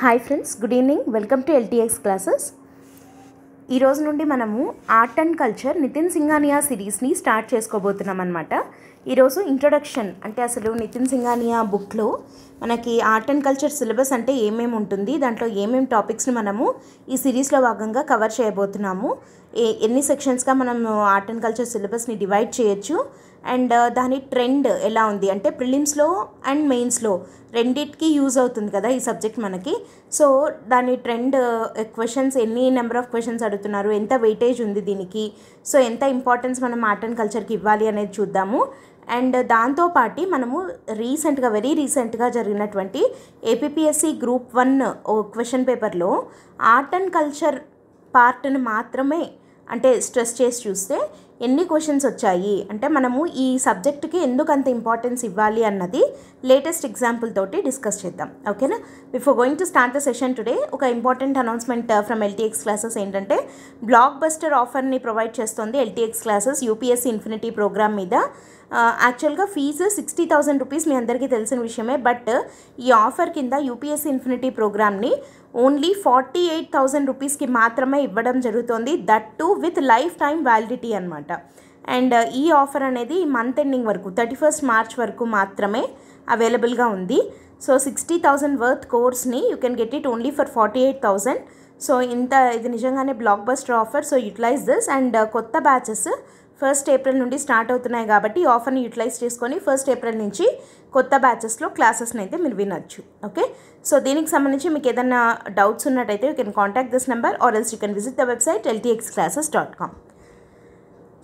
hi friends good evening welcome to LTX classes ఈరోజు నుండి మనము art and culture Nitin Singhania సిరీస్ని స్టార్ట్ చేసుకోబోతున్నాం అనమాట ఈరోజు ఇంట్రొడక్షన్ అంటే అసలు నితిన్ సింఘానియా బుక్లో మనకి ఆర్ట్ అండ్ కల్చర్ సిలబస్ అంటే ఏమేమి ఉంటుంది దాంట్లో ఏమేమి టాపిక్స్ని మనము ఈ సిరీస్లో భాగంగా కవర్ చేయబోతున్నాము ఎన్ని సెక్షన్స్గా మనము ఆర్ట్ అండ్ కల్చర్ సిలబస్ని డివైడ్ చేయొచ్చు అండ్ దాని ట్రెండ్ ఎలా ఉంది అంటే ప్రిలిమ్స్లో అండ్ మెయిన్స్లో రెండిటికి యూజ్ అవుతుంది కదా ఈ సబ్జెక్ట్ మనకి సో దాని ట్రెండ్ క్వశ్చన్స్ ఎన్ని నెంబర్ ఆఫ్ క్వశ్చన్స్ అడుగుతున్నారు ఎంత వెయిటేజ్ ఉంది దీనికి సో ఎంత ఇంపార్టెన్స్ మనం ఆర్ట్ అండ్ కల్చర్కి ఇవ్వాలి అనేది చూద్దాము అండ్ దాంతోపాటి మనము రీసెంట్గా వెరీ రీసెంట్గా జరిగినటువంటి ఏపీఎస్సి గ్రూప్ వన్ క్వశ్చన్ పేపర్లో ఆర్ట్ అండ్ కల్చర్ పార్ట్ని మాత్రమే అంటే స్ట్రెస్ చేసి చూస్తే ఎన్ని క్వశ్చన్స్ వచ్చాయి అంటే మనము ఈ సబ్జెక్టుకి ఎందుకు అంత ఇంపార్టెన్స్ ఇవ్వాలి అన్నది లేటెస్ట్ ఎగ్జాంపుల్ తోటి డిస్కస్ చేద్దాం ఓకేనా before going to start the session today ఒక important announcement from LTX classes ఏంటంటే బ్లాక్ బస్టర్ ఆఫర్ని ప్రొవైడ్ చేస్తుంది LTX classes UPSC infinity program మీద యాక్చువల్గా ఫీజు సిక్స్టీ థౌజండ్ రూపీస్ మీ అందరికీ తెలిసిన విషయమే బట్ ఈ ఆఫర్ కింద యూపీఎస్సీ ఇన్ఫినిటీ ప్రోగ్రామ్ని ఓన్లీ ఫార్టీ ఎయిట్ థౌజండ్ రూపీస్కి మాత్రమే ఇవ్వడం జరుగుతుంది that too with lifetime validity అనమాట అండ్ uh, ఈ ఆఫర్ అనేది మంత్ ఎండింగ్ వరకు థర్టీ ఫస్ట్ మార్చ్ వరకు మాత్రమే అవైలబుల్గా ఉంది సో సిక్స్టీ థౌజండ్ వర్త్ కోర్స్ని you can get it only for forty eight thousand so ఇంత ఇది నిజంగానే blockbuster offer so utilize this and uh, కొత్త బ్యాచెస్ ఫస్ట్ ఏప్రిల్ నుండి స్టార్ట్ అవుతున్నాయి కాబట్టి ఆఫర్ని యూటిలైజ్ చేసుకొని ఫస్ట్ ఏప్రిల్ నుంచి కొత్త బ్యాచెస్లో క్లాసెస్ని అయితే మీరు వినొచ్చు ఓకే సో దీనికి సంబంధించి మీకు ఏదైనా డౌట్స్ ఉన్నట్టయితే you can contact this number or else you can visit the website LTX classes dot com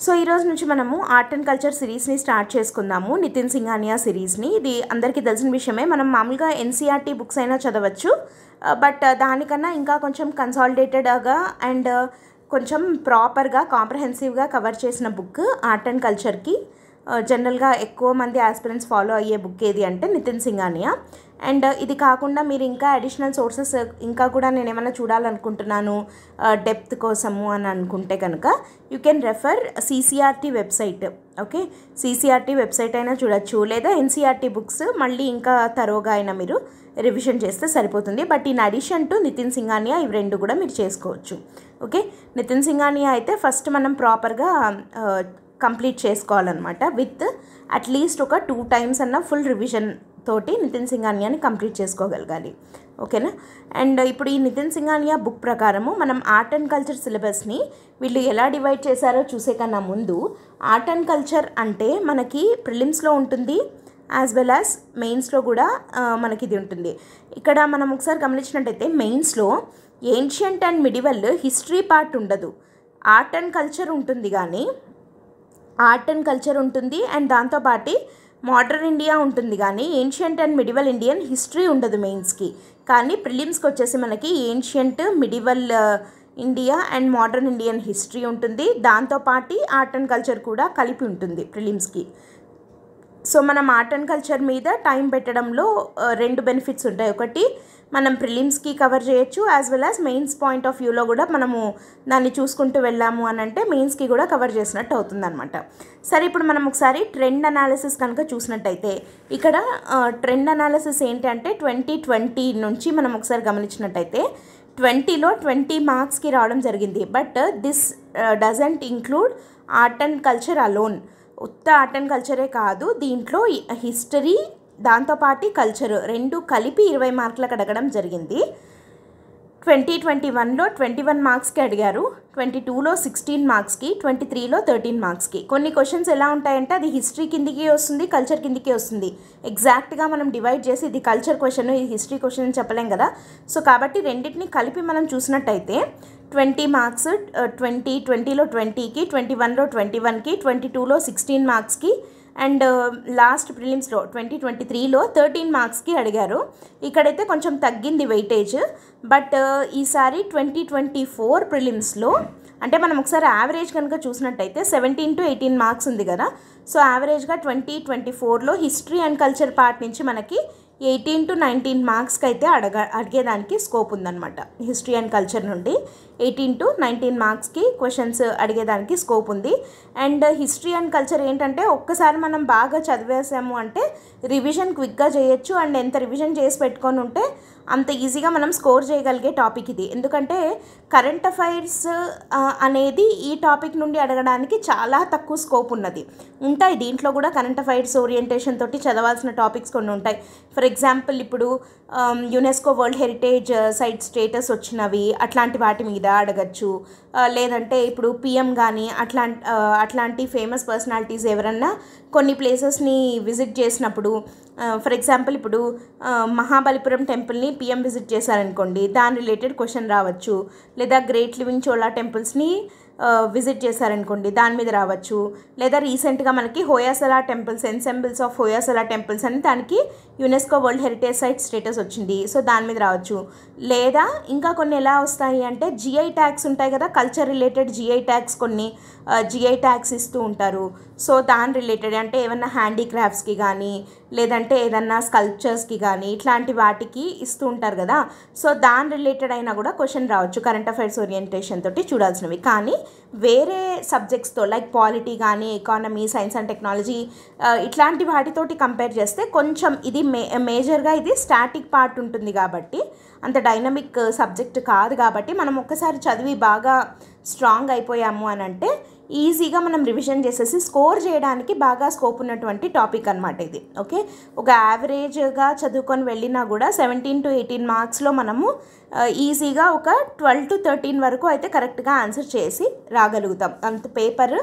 so ఈరోజు నుంచి మనము ఆర్ట్ అండ్ కల్చర్ సిరీస్ని స్టార్ట్ చేసుకుందాము నితిన్ సింఘానియా సిరీస్ని ఇది అందరికీ తెలిసిన విషయమే మనం మామూలుగా ఎన్సీఆర్టీ బుక్స్ e అయినా చదవచ్చు బట్ uh, uh, దానికన్నా ఇంకా కొంచెం కన్సాలిడేటెడ్గా అండ్ uh, కొంచెం ప్రాపర్గా కాంప్రహెన్సివ్గా కవర్ చేసిన బుక్ ఆర్ట్ అండ్ కల్చర్కి జనరల్గా ఎక్కువ మంది ఆస్పిరెంట్స్ ఫాలో అయ్యే బుక్ ఏది అంటే నితిన్ సింగానియా అండ్ uh, ఇది కాకుండా మీరు ఇంకా అడిషనల్ సోర్సెస్ uh, ఇంకా కూడా నేను ఏమైనా చూడాలనుకుంటున్నాను డెప్త్ uh, కోసము అని అనుకుంటే కనుక you can refer CCRT website okay CCRT website అయినా చూడొచ్చు లేదా ఎన్సీఆర్టీ బుక్స్ e మళ్ళీ ఇంకా తరోగా అయినా మీరు రివిజన్ చేస్తే సరిపోతుంది but in addition to Nitin Singhania ఇవి రెండు కూడా మీరు చేసుకోవచ్చు ఓకే నితిన్ సింగానియా అయితే ఫస్ట్ మనం ప్రాపర్గా కంప్లీట్ చేసుకోవాలన్నమాట విత్ అట్లీస్ట్ ఒక టూ టైమ్స్ అన్న ఫుల్ రివిజన్ తోటి నితిన్ సింగానియాని కంప్లీట్ చేసుకోగలగాలి ఓకేనా అండ్ ఇప్పుడు ఈ నితిన్ సింగానియా బుక్ ప్రకారము మనం ఆర్ట్ అండ్ కల్చర్ సిలబస్ని వీళ్ళు ఎలా డివైడ్ చేశారో చూసే కన్నా ముందు ఆర్ట్ అండ్ కల్చర్ అంటే మనకి ప్రిలిమ్స్లో ఉంటుంది యాజ్ వెల్ యాజ్ మెయిన్స్లో కూడా మనకి ఇది ఉంటుంది ఇక్కడ మనం ఒకసారి గమనించినట్టయితే మెయిన్స్లో ancient and medieval history part ఉండదు ఆర్ట్ అండ్ కల్చర్ ఉంటుంది కానీ ఆర్ట్ అండ్ కల్చర్ ఉంటుంది అండ్ దాంతోపాటు మోడర్న్ ఇండియా ఉంటుంది కానీ ancient and medieval Indian history ఉండదు మెయిన్స్కి కానీ ప్రిలిమ్స్కి వచ్చేసి మనకి ancient medieval India and modern Indian history ఉంటుంది దాంతోపాటు ఆర్ట్ అండ్ కల్చర్ కూడా కలిపి ఉంటుంది ప్రిలిమ్స్కి సో మనం ఆర్ట్ అండ్ కల్చర్ మీద టైం పెట్టడంలో రెండు బెనిఫిట్స్ ఉంటాయి ఒకటి మనం ప్రిలిమ్స్కి కవర్ చేయొచ్చు as well as mains point of వ్యూలో కూడా మనము దాన్ని చూసుకుంటూ వెళ్ళాము అని అంటే మెయిన్స్కి కూడా కవర్ చేసినట్టు అవుతుందన్నమాట సరే ఇప్పుడు మనం ఒకసారి ట్రెండ్ అనాలిసిస్ కనుక చూసినట్టయితే ఇక్కడ ట్రెండ్ అనాలిసిస్ ఏంటంటే ట్వంటీ ట్వంటీ నుంచి మనం ఒకసారి గమనించినట్టయితే ట్వంటీలో ట్వంటీ మార్క్స్కి రావడం జరిగింది but this doesn't include art and culture alone ఉత్త ఆర్ట్ అండ్ కల్చరే కాదు దీంట్లో హిస్టరీ దాంతోపాటు కల్చరు రెండు కలిపి ఇరవై మార్కులకు అడగడం జరిగింది ట్వంటీ ట్వంటీ వన్లో ట్వంటీ వన్ మార్క్స్కి అడిగారు ట్వంటీ టూలో సిక్స్టీన్ మార్క్స్కి ట్వంటీ త్రీలో థర్టీన్ మార్క్స్కి కొన్ని క్వశ్చన్స్ ఎలా ఉంటాయంటే అది హిస్టరీ కిందికి వస్తుంది కల్చర్ కిందికి వస్తుంది ఎగ్జాక్ట్గా మనం డివైడ్ చేసి ఇది కల్చర్ క్వశ్చన్ ఇది హిస్టరీ క్వశ్చన్ అని చెప్పలేం కదా సో కాబట్టి రెండింటిని కలిపి మనం చూసినట్టయితే ట్వంటీ మార్క్స్ ట్వంటీ ట్వంటీలో ట్వంటీకి ట్వంటీ వన్లో ట్వంటీ వన్కి ట్వంటీ టూలో సిక్స్టీన్ మార్క్స్కి అండ్ లాస్ట్ ప్రిలిమ్స్లో ట్వంటీ ట్వంటీ త్రీలో థర్టీన్ మార్క్స్కి అడిగారు ఇక్కడైతే కొంచెం తగ్గింది వెయిటేజ్ బట్ uh, ఈసారి ట్వంటీ ట్వంటీ ఫోర్ ప్రిలిమ్స్లో అంటే మనం ఒకసారి యావరేజ్ కనుక చూసినట్టయితే సెవెంటీన్ టు ఎయిటీన్ మార్క్స్ ఉంది కదా సో యావరేజ్గా ట్వంటీ ట్వంటీ ఫోర్లో హిస్టరీ అండ్ కల్చర్ పార్ట్ నుంచి మనకి ఎయిటీన్ టు నైన్టీన్ మార్క్స్కి అయితే అడగ అడిగేదానికి స్కోప్ ఉందన్నమాట హిస్టరీ అండ్ కల్చర్ నుండి ఎయిటీన్ టు నైన్టీన్ మార్క్స్కి క్వశ్చన్స్ అడిగేదానికి స్కోప్ ఉంది అండ్ హిస్టరీ అండ్ కల్చర్ ఏంటంటే ఒక్కసారి మనం బాగా చదివేసాము అంటే రివిజన్ క్విక్గా చేయొచ్చు అండ్ ఎంత రివిజన్ చేసి పెట్టుకొని ఉంటే అంత ఈజీగా మనం స్కోర్ చేయగలిగే టాపిక్ ఇది ఎందుకంటే కరెంట్ అఫైర్స్ అనేది ఈ టాపిక్ నుండి అడగడానికి చాలా తక్కువ స్కోప్ ఉన్నది ఉంటాయి దీంట్లో కూడా కరెంట్ అఫైర్స్ ఓరియంటేషన్ తోటి చదవాల్సిన టాపిక్స్ కొన్ని ఉంటాయి ఫర్ ఎగ్జాంపుల్ ఇప్పుడు UNESCO world heritage site status వచ్చినవి అట్లాంటి వాటి మీద అడగచ్చు లేదంటే ఇప్పుడు పిఎం కానీ అట్లా అట్లాంటి ఫేమస్ పర్సనాలిటీస్ ఎవరన్నా కొన్ని ప్లేసెస్ని విజిట్ చేసినప్పుడు ఫర్ ఎగ్జాంపుల్ ఇప్పుడు మహాబలిపురం టెంపుల్ని పిఎం విజిట్ చేశారనుకోండి దాని రిలేటెడ్ క్వశ్చన్ రావచ్చు లేదా గ్రేట్ లివింగ్ చోళా టెంపుల్స్ని విజిట్ చేశారనుకోండి దాని మీద రావచ్చు లేదా రీసెంట్గా మనకి Hoysala temples ensembles of Hoysala temples అని దానికి UNESCO world heritage site status వచ్చింది సో దాని మీద రావచ్చు లేదా ఇంకా కొన్ని ఎలా వస్తాయి అంటే జిఐ ట్యాక్స్ ఉంటాయి కదా కల్చర్ రిలేటెడ్ జిఐ ట్యాక్స్ కొన్ని జిఐ ట్యాక్స్ ఇస్తూ ఉంటారు సో దాని రిలేటెడ్ అంటే ఏమన్నా హ్యాండీక్రాఫ్ట్స్కి కానీ లేదంటే ఏదన్నా స్కల్ప్చర్స్కి కానీ ఇట్లాంటి వాటికి ఇస్తూ ఉంటారు కదా సో దాని రిలేటెడ్ అయినా కూడా క్వశ్చన్ రావచ్చు కరెంట్ అఫైర్స్ ఓరియంటేషన్ తోటి చూడాల్సినవి కానీ వేరే సబ్జెక్ట్స్తో లైక్ పాలిటీ కానీ ఎకానమీ సైన్స్ అండ్ టెక్నాలజీ ఇట్లాంటి వాటితోటి కంపేర్ చేస్తే కొంచెం ఇది మే మేజర్గా ఇది స్టాటిక్ పార్ట్ ఉంటుంది కాబట్టి అంత డైనమిక్ సబ్జెక్ట్ uh, కాదు కాబట్టి మనం ఒక్కసారి చదివి బాగా స్ట్రాంగ్ అయిపోయాము అని అంటే ఈజీగా మనం రివిజన్ చేసేసి స్కోర్ చేయడానికి బాగా స్కోప్ ఉన్నటువంటి టాపిక్ అనమాట ఇది ఓకే ఒక యావరేజ్గా చదువుకొని వెళ్ళినా కూడా సెవెంటీన్ టు ఎయిటీన్ మార్క్స్లో మనము uh, ఈజీగా ఒక ట్వెల్వ్ టు థర్టీన్ వరకు అయితే కరెక్ట్గా ఆన్సర్ చేసి రాగలుగుతాం అంత పేపర్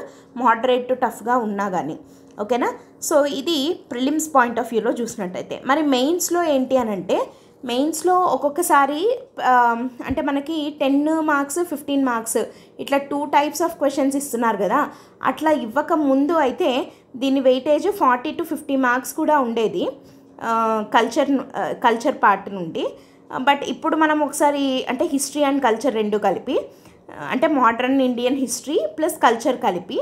మోడరేట్ టు టఫ్గా ఉన్నా కానీ ఓకేనా సో ఇది ప్రిలిమ్స్ పాయింట్ ఆఫ్ వ్యూలో చూసినట్టయితే మరి మెయిన్స్లో ఏంటి అని అంటే మెయిన్స్లో ఒక్కొక్కసారి అంటే మనకి టెన్ మార్క్స్ ఫిఫ్టీన్ మార్క్స్ ఇట్లా టూ టైప్స్ ఆఫ్ క్వశ్చన్స్ ఇస్తున్నారు కదా అట్లా ఇవ్వక ముందు అయితే దీని weightage forty to fifty marks కూడా ఉండేది కల్చర్ కల్చర్ పార్ట్ నుండి బట్ ఇప్పుడు మనం ఒకసారి అంటే హిస్టరీ అండ్ కల్చర్ రెండు కలిపి అంటే modern Indian history plus culture కలిపి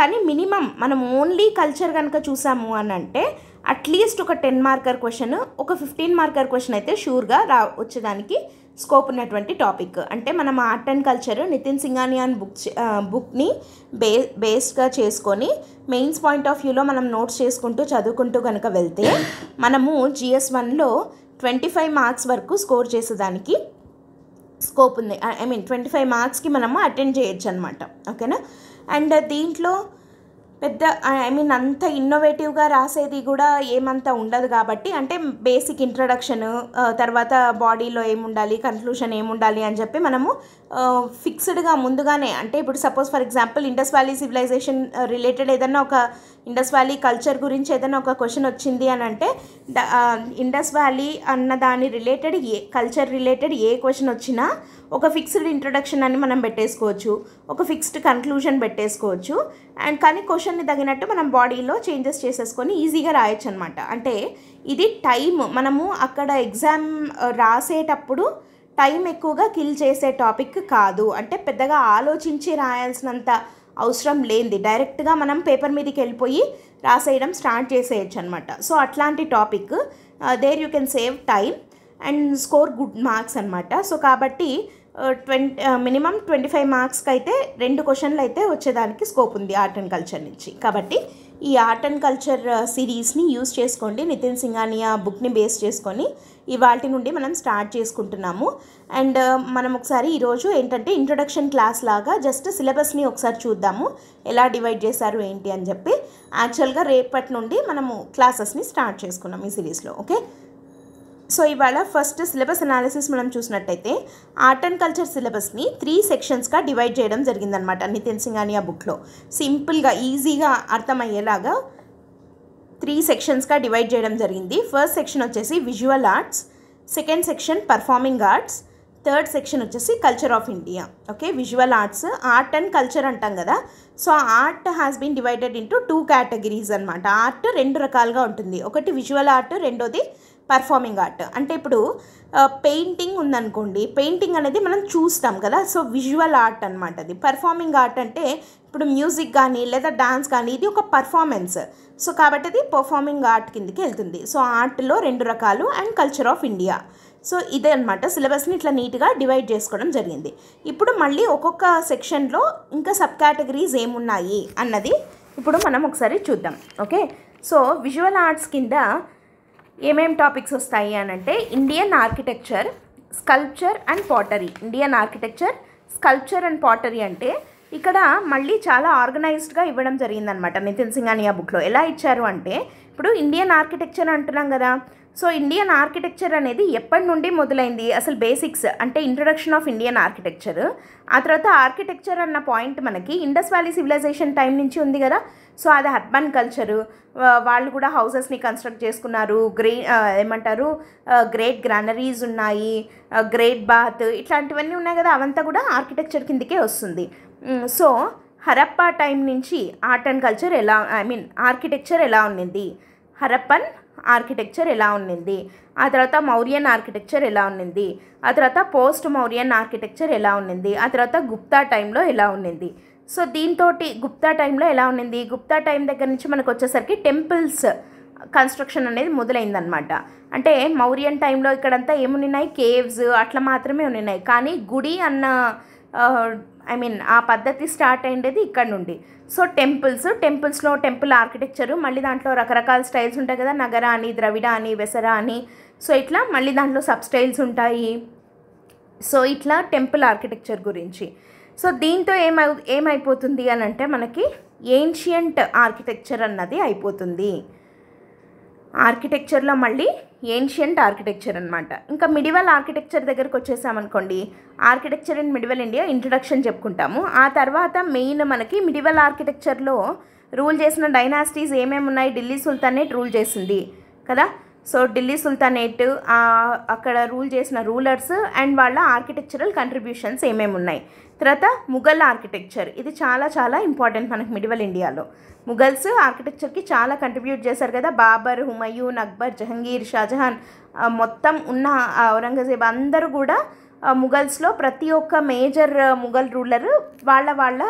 కానీ మినిమం మనం ఓన్లీ కల్చర్ కనుక చూసాము అని అంటే అట్లీస్ట్ ఒక టెన్ మార్కర్ క్వశ్చన్ ఒక ఫిఫ్టీన్ మార్కర్ క్వశ్చన్ అయితే షూర్గా రా వచ్చేదానికి స్కోప్ ఉన్నటువంటి టాపిక్ అంటే మనం ఆర్ట్ అండ్ కల్చర్ నితిన్ సింఘానియాన్ బుక్ బుక్ని బే బేస్డ్గా చేసుకొని మెయిన్స్ పాయింట్ ఆఫ్ వ్యూలో మనం నోట్స్ చేసుకుంటూ చదువుకుంటూ కనుక వెళ్తే మనము జిఎస్ వన్లో ట్వంటీ ఫైవ్ మార్క్స్ వరకు స్కోర్ చేసేదానికి స్కోప్ ఉంది ఐ మీన్ ట్వంటీ ఫైవ్ మార్క్స్కి మనము అటెండ్ చేయొచ్చు అనమాట ఓకేనా అండ్ దీంట్లో పెద్ద ఐ మీన్ అంత ఇన్నోవేటివ్గా రాసేది కూడా ఏమంత ఉండదు కాబట్టి అంటే బేసిక్ ఇంట్రడక్షన్ uh, తర్వాత బాడీలో ఏముండాలి కన్క్లూషన్ ఏముండాలి అని చెప్పి మనము ఫిక్స్డ్గా uh, ముందుగానే అంటే ఇప్పుడు suppose for example Indus valley civilization related ఏదైనా ఒక ఇండస్ వ్యాలీ కల్చర్ గురించి ఏదైనా ఒక క్వశ్చన్ వచ్చింది అని అంటే ఇండస్ వ్యాలీ uh, అన్న దాని రిలేటెడ్ ఏ కల్చర్ రిలేటెడ్ ఏ క్వశ్చన్ వచ్చినా ఒక ఫిక్స్డ్ ఇంట్రడక్షన్ అని మనం పెట్టేసుకోవచ్చు ఒక ఫిక్స్డ్ కన్క్లూషన్ పెట్టేసుకోవచ్చు అండ్ కానీ క్వశ్చన్ని తగినట్టు మనం బాడీలో చేంజెస్ చేసేసుకొని ఈజీగా రాయొచ్చు అనమాట అంటే ఇది టైం మనము అక్కడ ఎగ్జామ్ uh, రాసేటప్పుడు టైం ఎక్కువగా కిల్ చేసే టాపిక్ కాదు అంటే పెద్దగా ఆలోచించి రాయాల్సినంత అవసరం లేనిది డైరెక్ట్గా మనం పేపర్ మీదకి వెళ్ళిపోయి రాసేయడం స్టార్ట్ చేసేయచ్చు అనమాట సో అట్లాంటి topic there you can save time and score good marks అనమాట సో కాబట్టి ట్వంటీ మినిమం ట్వంటీ ఫైవ్ మార్క్స్కి అయితే రెండు క్వశ్చన్లు అయితే వచ్చేదానికి స్కోప్ ఉంది ఆర్ట్ అండ్ కల్చర్ నుంచి కాబట్టి ఈ ఆర్ట్ అండ్ కల్చర్ సిరీస్ని యూజ్ చేసుకోండి నితిన్ సింగానియా బుక్ని బేస్ చేసుకొని ఇవాటి నుండి మనం స్టార్ట్ చేసుకుంటున్నాము అండ్ మనం ఒకసారి ఈరోజు ఏంటంటే ఇంట్రొడక్షన్ క్లాస్ లాగా జస్ట్ సిలబస్ని ఒకసారి చూద్దాము ఎలా డివైడ్ చేశారు ఏంటి అని చెప్పి యాక్చువల్గా రేపటి నుండి మనము క్లాసెస్ని స్టార్ట్ చేసుకున్నాం ఈ సిరీస్లో ఓకే సో ఇవాళ ఫస్ట్ సిలబస్ అనాలిసిస్ మనం చూసినట్టయితే ఆర్ట్ అండ్ కల్చర్ సిలబస్ని త్రీ సెక్షన్స్గా డివైడ్ చేయడం జరిగిందనమాట నితిన్ సింగాని ఆ బుక్లో సింపుల్గా ఈజీగా అర్థమయ్యేలాగా త్రీ సెక్షన్స్గా డివైడ్ చేయడం జరిగింది ఫస్ట్ సెక్షన్ వచ్చేసి visual arts second section performing arts third section వచ్చేసి culture of India okay visual arts art and culture అంటాం కదా so art has been divided into two categories అనమాట ఆర్ట్ రెండు రకాలుగా ఉంటుంది ఒకటి విజువల్ ఆర్ట్ రెండోది పర్ఫార్మింగ్ ఆర్ట్ అంటే ఇప్పుడు పెయింటింగ్ ఉందనుకోండి పెయింటింగ్ అనేది మనం చూస్తాం కదా సో విజువల్ ఆర్ట్ అనమాట అది పర్ఫార్మింగ్ ఆర్ట్ అంటే ఇప్పుడు మ్యూజిక్ కానీ లేదా డాన్స్ కానీ ఇది ఒక పర్ఫార్మెన్స్ సో కాబట్టి అది పర్ఫార్మింగ్ ఆర్ట్ కిందకి వెళ్తుంది సో ఆర్ట్లో రెండు రకాలు and culture of India so ఇదే అనమాట సిలబస్ని ఇట్లా నీట్గా డివైడ్ చేసుకోవడం జరిగింది ఇప్పుడు మళ్ళీ ఒక్కొక్క సెక్షన్లో ఇంకా సబ్ కేటగిరీస్ ఏమున్నాయి అన్నది ఇప్పుడు మనం ఒకసారి చూద్దాం ఓకే సో విజువల్ ఆర్ట్స్ కింద ఏమేం టాపిక్స్ వస్తాయి అనంటే Indian architecture sculpture and pottery Indian architecture sculpture and pottery అంటే ఇక్కడ మళ్ళీ చాలా ఆర్గనైజ్డ్గా ఇవ్వడం జరిగిందనమాట నితిన్ సింగ్ అని ఆ బుక్లో ఎలా ఇచ్చారు అంటే ఇప్పుడు ఇండియన్ ఆర్కిటెక్చర్ అంటున్నాం కదా సో ఇండియన్ ఆర్కిటెక్చర్ అనేది ఎప్పటి నుండి మొదలైంది అసలు బేసిక్స్ అంటే ఇంట్రొడక్షన్ ఆఫ్ ఇండియన్ ఆర్కిటెక్చర్ ఆ తర్వాత ఆర్కిటెక్చర్ అన్న పాయింట్ మనకి ఇండస్ వ్యాలీ సివిలైజేషన్ టైం నుంచి ఉంది కదా సో అది అర్బన్ కల్చరు వాళ్ళు కూడా హౌసెస్ని కన్స్ట్రక్ట్ చేసుకున్నారు గ్రే ఏమంటారు గ్రేట్ గ్రానరీస్ ఉన్నాయి గ్రేట్ బాత్ ఇట్లాంటివన్నీ ఉన్నాయి కదా అవంతా కూడా ఆర్కిటెక్చర్ కిందకే వస్తుంది సో హరప్పా టైం నుంచి ఆర్ట్ అండ్ కల్చర్ ఎలా ఐ మీన్ ఆర్కిటెక్చర్ ఎలా ఉన్నింది హరప్పన్ ఆర్కిటెక్చర్ ఎలా ఉండింది ఆ తర్వాత మౌర్యన్ ఆర్కిటెక్చర్ ఎలా ఉండింది ఆ తర్వాత పోస్ట్ మౌర్యన్ ఆర్కిటెక్చర్ ఎలా ఉండింది ఆ తర్వాత గుప్తా టైంలో ఎలా ఉండింది సో దీంతో గుప్తా టైంలో ఎలా ఉండింది గుప్తా టైం దగ్గర నుంచి మనకు వచ్చేసరికి టెంపుల్స్ కన్స్ట్రక్షన్ అనేది మొదలైందనమాట అంటే మౌర్యన్ టైంలో ఇక్కడంతా ఏమున్నాయి కేవ్స్ అట్లా మాత్రమే ఉన్నాయి కానీ గుడి అన్న ఐ మీన్ ఆ పద్ధతి స్టార్ట్ అయ్యేది ఇక్కడ నుండి సో టెంపుల్స్ టెంపుల్స్లో టెంపుల్ ఆర్కిటెక్చరు మళ్ళీ దాంట్లో రకరకాల స్టైల్స్ ఉంటాయి కదా నగర అని ద్రవిడ అని వెసర అని సో ఇట్లా మళ్ళీ దాంట్లో సబ్ స్టైల్స్ ఉంటాయి సో ఇట్లా టెంపుల్ ఆర్కిటెక్చర్ గురించి సో దీంతో ఏమై ఏమైపోతుంది అని అంటే మనకి ఏన్షియంట్ ఆర్కిటెక్చర్ అన్నది అయిపోతుంది ఆర్కిటెక్చర్లో మళ్ళీ ఏన్షియంట్ ఆర్కిటెక్చర్ అనమాట ఇంకా మిడివల్ ఆర్కిటెక్చర్ దగ్గరకు వచ్చేసామనుకోండి architecture and medieval India introduction చెప్పుకుంటాము ఆ తర్వాత మెయిన్ మనకి మిడివల్ ఆర్కిటెక్చర్లో రూల్ చేసిన డైనాసిటీస్ ఏమేమి ఉన్నాయి ఢిల్లీ సుల్తానేట్ రూల్ చేసింది కదా సో ఢిల్లీ సుల్తానేట్ అక్కడ రూల్ చేసిన రూలర్స్ అండ్ వాళ్ళ ఆర్కిటెక్చరల్ కంట్రిబ్యూషన్స్ ఏమేమి ఉన్నాయి తర్వాత ముఘల్ ఆర్కిటెక్చర్ ఇది చాలా చాలా ఇంపార్టెంట్ మనకు మిడివల్ ఇండియాలో ముఘల్స్ ఆర్కిటెక్చర్కి చాలా కంట్రిబ్యూట్ చేశారు కదా బాబర్ హుమయూన్ అక్బర్ జహంగీర్ షాజహాన్ మొత్తం ఉన్న ఔరంగజేబ్ అందరూ కూడా ముఘల్స్లో ప్రతి ఒక్క మేజర్ ముఘల్ రూలర్ వాళ్ళ వాళ్ళ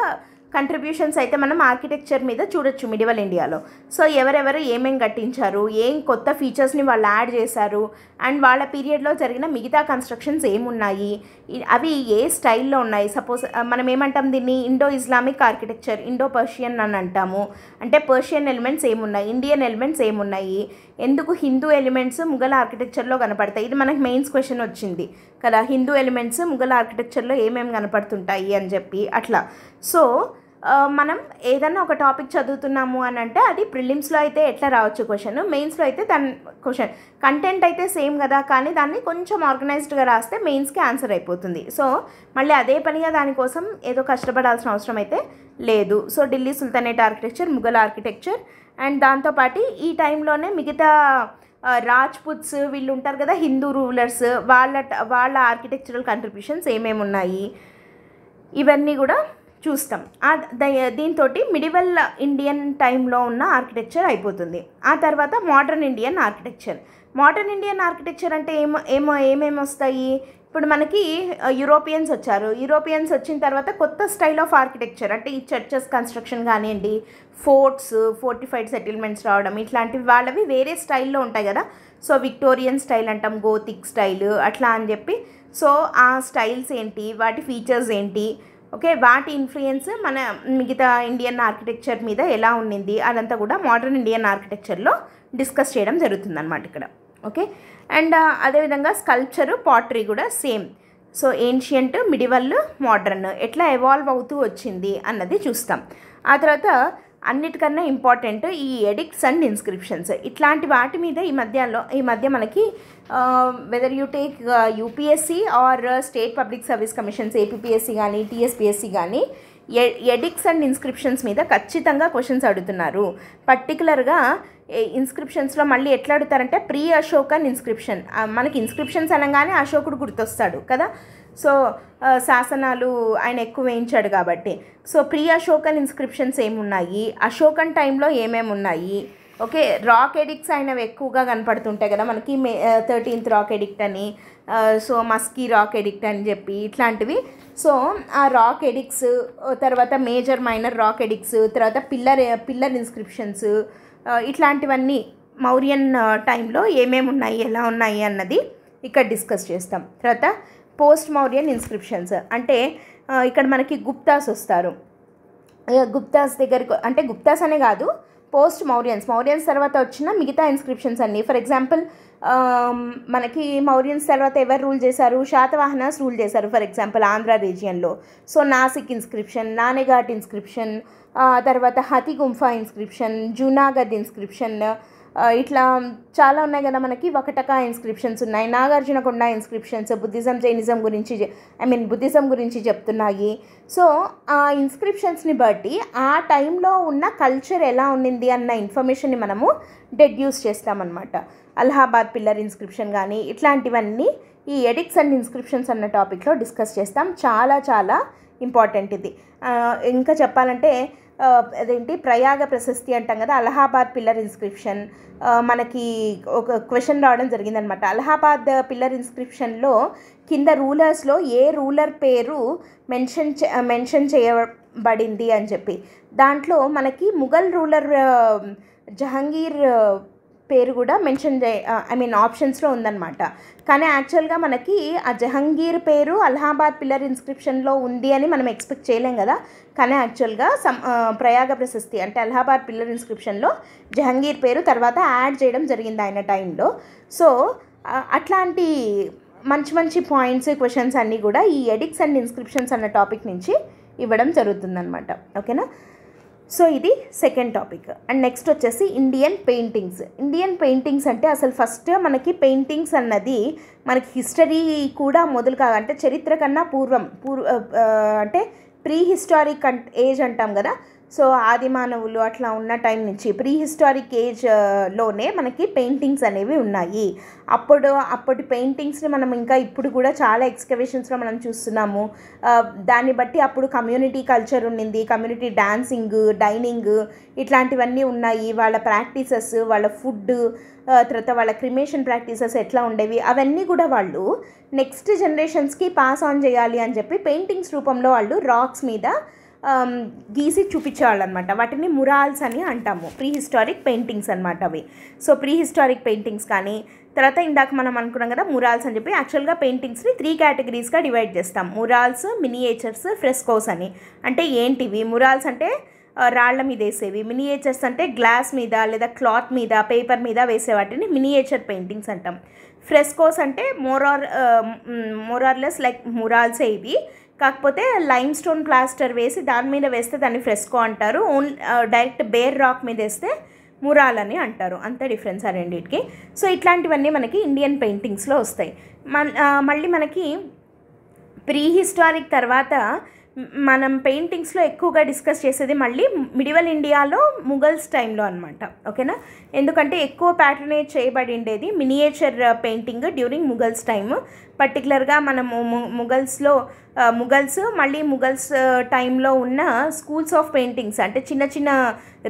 కంట్రిబ్యూషన్స్ అయితే మనం ఆర్కిటెక్చర్ మీద చూడొచ్చు మిడివల్ ఇండియాలో సో ఎవరెవరు ఏమేమి కట్టించారు ఏం కొత్త ఫీచర్స్ని వాళ్ళు యాడ్ చేశారు అండ్ వాళ్ళ పీరియడ్లో జరిగిన మిగతా కన్స్ట్రక్షన్స్ ఏమున్నాయి అవి ఏ స్టైల్లో ఉన్నాయి సపోజ్ మనం ఏమంటాం దీన్ని Indo Islamic architecture Indo Persian అని అంటాము అంటే పర్షియన్ ఎలిమెంట్స్ ఏమున్నాయి ఇండియన్ ఎలిమెంట్స్ ఏమున్నాయి ఎందుకు హిందూ ఎలిమెంట్స్ ముగల్ ఆర్కిటెక్చర్లో కనపడతాయి ఇది మనకు మెయిన్స్ క్వశ్చన్ వచ్చింది కదా హిందూ ఎలిమెంట్స్ ముగల్ ఆర్కిటెక్చర్లో ఏమేమి కనపడుతుంటాయి అని చెప్పి అట్లా సో మనం ఏదన్నా ఒక టాపిక్ చదువుతున్నాము అని అంటే అది ప్రిలిమ్స్లో అయితే ఎట్లా రావచ్చు క్వశ్చన్ మెయిన్స్లో అయితే దాని క్వశ్చన్ కంటెంట్ అయితే సేమ్ కదా కానీ దాన్ని కొంచెం ఆర్గనైజ్డ్గా రాస్తే మెయిన్స్కి ఆన్సర్ అయిపోతుంది సో మళ్ళీ అదే పనిగా దానికోసం ఏదో కష్టపడాల్సిన అవసరం అయితే లేదు so Delhi sultanate architecture Mughal architecture and దాంతోపాటు ఈ టైంలోనే మిగతా రాజ్పుత్స్ వీళ్ళు ఉంటారు కదా హిందూ రూలర్స్ వాళ్ళ వాళ్ళ ఆర్కిటెక్చరల్ కంట్రిబ్యూషన్స్ ఏమేమి ఉన్నాయి ఇవన్నీ కూడా చూస్తాం దీంతో మిడివల్ ఇండియన్ టైంలో ఉన్న ఆర్కిటెక్చర్ అయిపోతుంది ఆ తర్వాత modern Indian architecture modern Indian architecture అంటే ఏమో ఏమో ఏమేమి వస్తాయి ఇప్పుడు మనకి యూరోపియన్స్ వచ్చారు యూరోపియన్స్ వచ్చిన తర్వాత కొత్త స్టైల్ ఆఫ్ ఆర్కిటెక్చర్ అంటే ఈ చర్చెస్ కన్స్ట్రక్షన్ కానివ్వండి ఫోర్ట్స్ ఫోర్టిఫైడ్ సెటిల్మెంట్స్ రావడం ఇట్లాంటివి వాళ్ళవి వేరే స్టైల్లో ఉంటాయి కదా సో విక్టోరియన్ స్టైల్ అంటాం గోతిక్ స్టైల్ అట్లా అని చెప్పి సో ఆ స్టైల్స్ ఏంటి వాటి ఫీచర్స్ ఏంటి ఓకే వాటి ఇన్ఫ్లుయెన్స్ మన మిగతా ఇండియన్ ఆర్కిటెక్చర్ మీద ఎలా ఉండింది అదంతా కూడా మోడర్న్ ఇండియన్ ఆర్కిటెక్చర్లో డిస్కస్ చేయడం జరుగుతుంది అనమాట ఇక్కడ ఓకే అండ్ అదేవిధంగా స్కల్ప్చరు పాటరీ కూడా same so ancient medieval modern ఎట్లా ఎవాల్వ్ అవుతూ వచ్చింది అన్నది చూస్తాం ఆ తర్వాత అన్నిటికన్నా ఇంపార్టెంట్ ఈ ఎడిక్ట్స్ అండ్ ఇన్స్క్రిప్షన్స్ ఇట్లాంటి వాటి మీద ఈ మధ్యలో ఈ మధ్య మనకి whether you take UPSC or state public service commissions APSC కానీ టీఎస్పీఎస్సీ కానీ ఎడిక్స్ అండ్ ఇన్స్క్రిప్షన్స్ మీద ఖచ్చితంగా క్వశ్చన్స్ అడుగుతున్నారు పర్టికులర్గా ఇన్స్క్రిప్షన్స్లో మళ్ళీ ఎట్లా అడుగుతారంటే ప్రీ అశోకన్ ఇన్స్క్రిప్షన్ మనకి ఇన్స్క్రిప్షన్స్ అనగానే అశోకుడు గుర్తొస్తాడు కదా సో శాసనాలు ఆయన ఎక్కువ వేయించాడు కాబట్టి సో ప్రీ అశోకన్ ఇన్స్క్రిప్షన్స్ ఏమున్నాయి అశోకన్ టైంలో ఏమేమి ఉన్నాయి ఓకే రాక్ ఎడిక్ట్స్ ఆయనవి ఎక్కువగా కనపడుతుంటాయి కదా మనకి మే థర్టీన్త్ రాక్ ఎడిక్ట్ అని సో మస్కీ రాక్ ఎడిక్ట్ అని చెప్పి ఇట్లాంటివి సో ఆ రాక్ ఎడిక్స్ తర్వాత మేజర్ మైనర్ రాక్ ఎడిక్స్ తర్వాత పిల్లర్ పిల్లర్ ఇన్స్క్రిప్షన్స్ ఇట్లాంటివన్నీ మౌర్యన్ టైంలో ఏమేమి ఉన్నాయి ఎలా ఉన్నాయి అన్నది ఇక్కడ డిస్కస్ చేస్తాం తర్వాత పోస్ట్ మౌర్యన్ ఇన్స్క్రిప్షన్స్ అంటే ఇక్కడ మనకి గుప్తాస్ వస్తారు గుప్తాస్ దగ్గరకు అంటే గుప్తాస్ అనే కాదు పోస్ట్ మౌర్యన్స్ మౌర్యన్స్ తర్వాత వచ్చిన మిగతా ఇన్స్క్రిప్షన్స్ అన్ని ఫర్ ఎగ్జాంపుల్ మనకి మౌర్యన్స్ తర్వాత ఎవరు రూల్ చేశారు శాతవాహనాస్ రూల్ చేశారు ఫర్ ఎగ్జాంపుల్ ఆంధ్ర రీజియన్లో so Nasik inscription Naneghat inscription తర్వాత హతి గుంఫా ఇన్స్క్రిప్షన్ జూనాగఢ్ ఇన్స్క్రిప్షన్ ఇట్లా చాలా ఉన్నాయి కదా మనకి ఒకటక ఇన్స్క్రిప్షన్స్ ఉన్నాయి Nagarjuna Konda inscriptions Buddhism Jainism గురించి ఐ మీన్ బుద్ధిజం గురించి చెప్తున్నాయి సో ఆ ఇన్స్క్రిప్షన్స్ని బట్టి ఆ టైంలో ఉన్న కల్చర్ ఎలా ఉండింది అన్న ఇన్ఫర్మేషన్ని మనము డెడ్యూస్ చేస్తామన్నమాట అలహాబాద్ పిల్లర్ ఇన్స్క్రిప్షన్ కానీ ఇట్లాంటివన్నీ ఈ ఎడిక్స్ అండ్ ఇన్స్క్రిప్షన్స్ అన్న టాపిక్లో డిస్కస్ చేస్తాం చాలా చాలా ఇంపార్టెంట్ ఇది ఇంకా చెప్పాలంటే అదేంటి ప్రయాగ ప్రశస్తి అంటాం కదా అలహాబాద్ పిల్లర్ ఇన్స్క్రిప్షన్ మనకి ఒక క్వశ్చన్ రావడం జరిగిందనమాట అలహాబాద్ పిల్లర్ ఇన్స్క్రిప్షన్లో కింద రూలర్స్లో ఏ రూలర్ పేరు మెన్షన్ మెన్షన్ చేయబడింది అని చెప్పి దాంట్లో మనకి ముఘల్ రూలర్ జహంగీర్ పేరు కూడా మెన్షన్ ఐ మీన్ ఆప్షన్స్లో ఉందన్నమాట కానీ యాక్చువల్గా మనకి ఆ జహంగీర్ పేరు అలహాబాద్ పిల్లర్ ఇన్స్క్రిప్షన్లో ఉంది అని మనం ఎక్స్పెక్ట్ చేయలేం కదా కానీ యాక్చువల్గా సమ్ ప్రయాగ ప్రశస్తి అంటే అలహాబాద్ పిల్లర్ ఇన్స్క్రిప్షన్లో జహంగీర్ పేరు తర్వాత యాడ్ చేయడం జరిగింది ఆయన టైంలో సో అట్లాంటి మంచి మంచి పాయింట్స్ క్వశ్చన్స్ అన్నీ కూడా ఈ ఎడిక్స్ అండ్ ఇన్స్క్రిప్షన్స్ అన్న టాపిక్ నుంచి ఇవ్వడం జరుగుతుందన్నమాట ఓకేనా సో ఇది సెకండ్ టాపిక్ అండ్ నెక్స్ట్ వచ్చేసి ఇండియన్ పెయింటింగ్స్ ఇండియన్ పెయింటింగ్స్ అంటే అసలు ఫస్ట్ మనకి పెయింటింగ్స్ అన్నది మనకి హిస్టరీ కూడా మొదలు కాదంటే చరిత్ర కన్నా పూర్వం పూర్వ అంటే ప్రీ హిస్టారిక్ ఏజ్ అంటాం కదా సో ఆది మానవులు అట్లా ఉన్న టైం నుంచి ప్రీ హిస్టారిక్ ఏజ్లోనే మనకి పెయింటింగ్స్ అనేవి ఉన్నాయి అప్పుడు అప్పటి పెయింటింగ్స్ని మనం ఇంకా ఇప్పుడు కూడా చాలా ఎక్స్కవేషన్స్లో మనం చూస్తున్నాము దాన్ని బట్టి అప్పుడు కమ్యూనిటీ కల్చర్ ఉండింది కమ్యూనిటీ డాన్సింగ్ డైనింగ్ ఇట్లాంటివన్నీ ఉన్నాయి వాళ్ళ ప్రాక్టీసెస్ వాళ్ళ ఫుడ్ తర్వాత వాళ్ళ క్రిమేషన్ ప్రాక్టీసెస్ ఎట్లా ఉండేవి అవన్నీ కూడా వాళ్ళు నెక్స్ట్ జనరేషన్స్కి పాస్ ఆన్ చేయాలి అని చెప్పి పెయింటింగ్స్ రూపంలో వాళ్ళు రాక్స్ మీద గీసి చూపించేవాళ్ళనమాట వాటిని మురాల్స్ అని అంటాము ప్రీ హిస్టారిక్ పెయింటింగ్స్ అనమాట అవి సో ప్రీ హిస్టారిక్ పెయింటింగ్స్ కానీ తర్వాత ఇందాక మనం అనుకున్నాం కదా మురాల్స్ అని చెప్పి యాక్చువల్గా పెయింటింగ్స్ని త్రీ కేటగిరీస్గా డివైడ్ చేస్తాం మురాల్స్ మినియేచర్స్ ఫ్రెస్కోస్ అని అంటే ఏంటివి మురాల్స్ అంటే రాళ్ల మీద వేసేవి మినియేచర్స్ అంటే గ్లాస్ మీద లేదా క్లాత్ మీద పేపర్ మీద వేసే వాటిని మినియేచర్ పెయింటింగ్స్ అంటాం ఫ్రెస్కోస్ అంటే మోరార్ మోరార్లెస్ లైక్ మురాల్సే ఇవి కాకపోతే లైమ్ స్టోన్ ప్లాస్టర్ వేసి దాని మీద వేస్తే దాన్ని ఫ్రెస్కో అంటారు ఓన్లీ డైరెక్ట్ బేర్ రాక్ మీద వేస్తే మురాలని అంటారు అంత డిఫరెన్స్ ఆ రెండింటికి సో ఇట్లాంటివన్నీ మనకి ఇండియన్ పెయింటింగ్స్లో వస్తాయి మళ్ళీ మనకి ప్రీ హిస్టారిక్ తర్వాత మనం పెయింటింగ్స్లో ఎక్కువగా డిస్కస్ చేసేది మళ్ళీ మిడివల్ ఇండియాలో ముగల్స్ టైంలో అనమాట ఓకేనా ఎందుకంటే ఎక్కువ ప్యాటర్నేజ్ చేయబడి ఉండేది miniature painting during Mughals time పర్టికులర్గా మనము ముగల్స్లో uh, ముగల్స్ మళ్ళీ ముగల్స్ uh, టైంలో ఉన్న స్కూల్స్ ఆఫ్ పెయింటింగ్స్ అంటే చిన్న చిన్న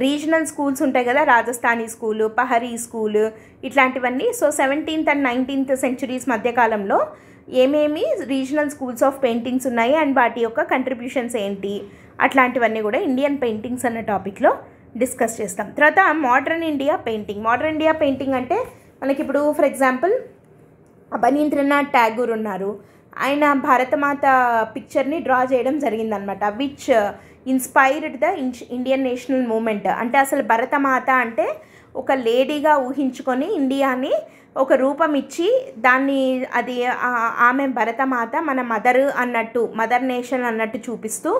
రీజనల్ స్కూల్స్ ఉంటాయి కదా రాజస్థానీ స్కూలు పహరీ స్కూలు ఇట్లాంటివన్నీ so seventeenth and nineteenth centuries మధ్యకాలంలో ఏమేమి రీజనల్ స్కూల్స్ ఆఫ్ పెయింటింగ్స్ ఉన్నాయి అండ్ వాటి యొక్క కంట్రిబ్యూషన్స్ ఏంటి అట్లాంటివన్నీ కూడా ఇండియన్ పెయింటింగ్స్ అన్న టాపిక్లో డిస్కస్ చేస్తాం తర్వాత modern India painting modern India painting అంటే మనకి ఇప్పుడు ఫర్ ఎగ్జాంపుల్ అభనీంద్రనాథ్ ట్యాగూర్ ఉన్నారు ఆయన భారతమాత పిక్చర్ని డ్రా చేయడం జరిగిందనమాట which inspired the Indian national movement అంటే అసలు భరతమాత అంటే ఒక లేడీగా ఊహించుకొని ఇండియాని ఒక రూపం ఇచ్చి దాన్ని అది ఆమె భరతమాత మన మదర్ అన్నట్టు మదర్ నేషన్ అన్నట్టు చూపిస్తూ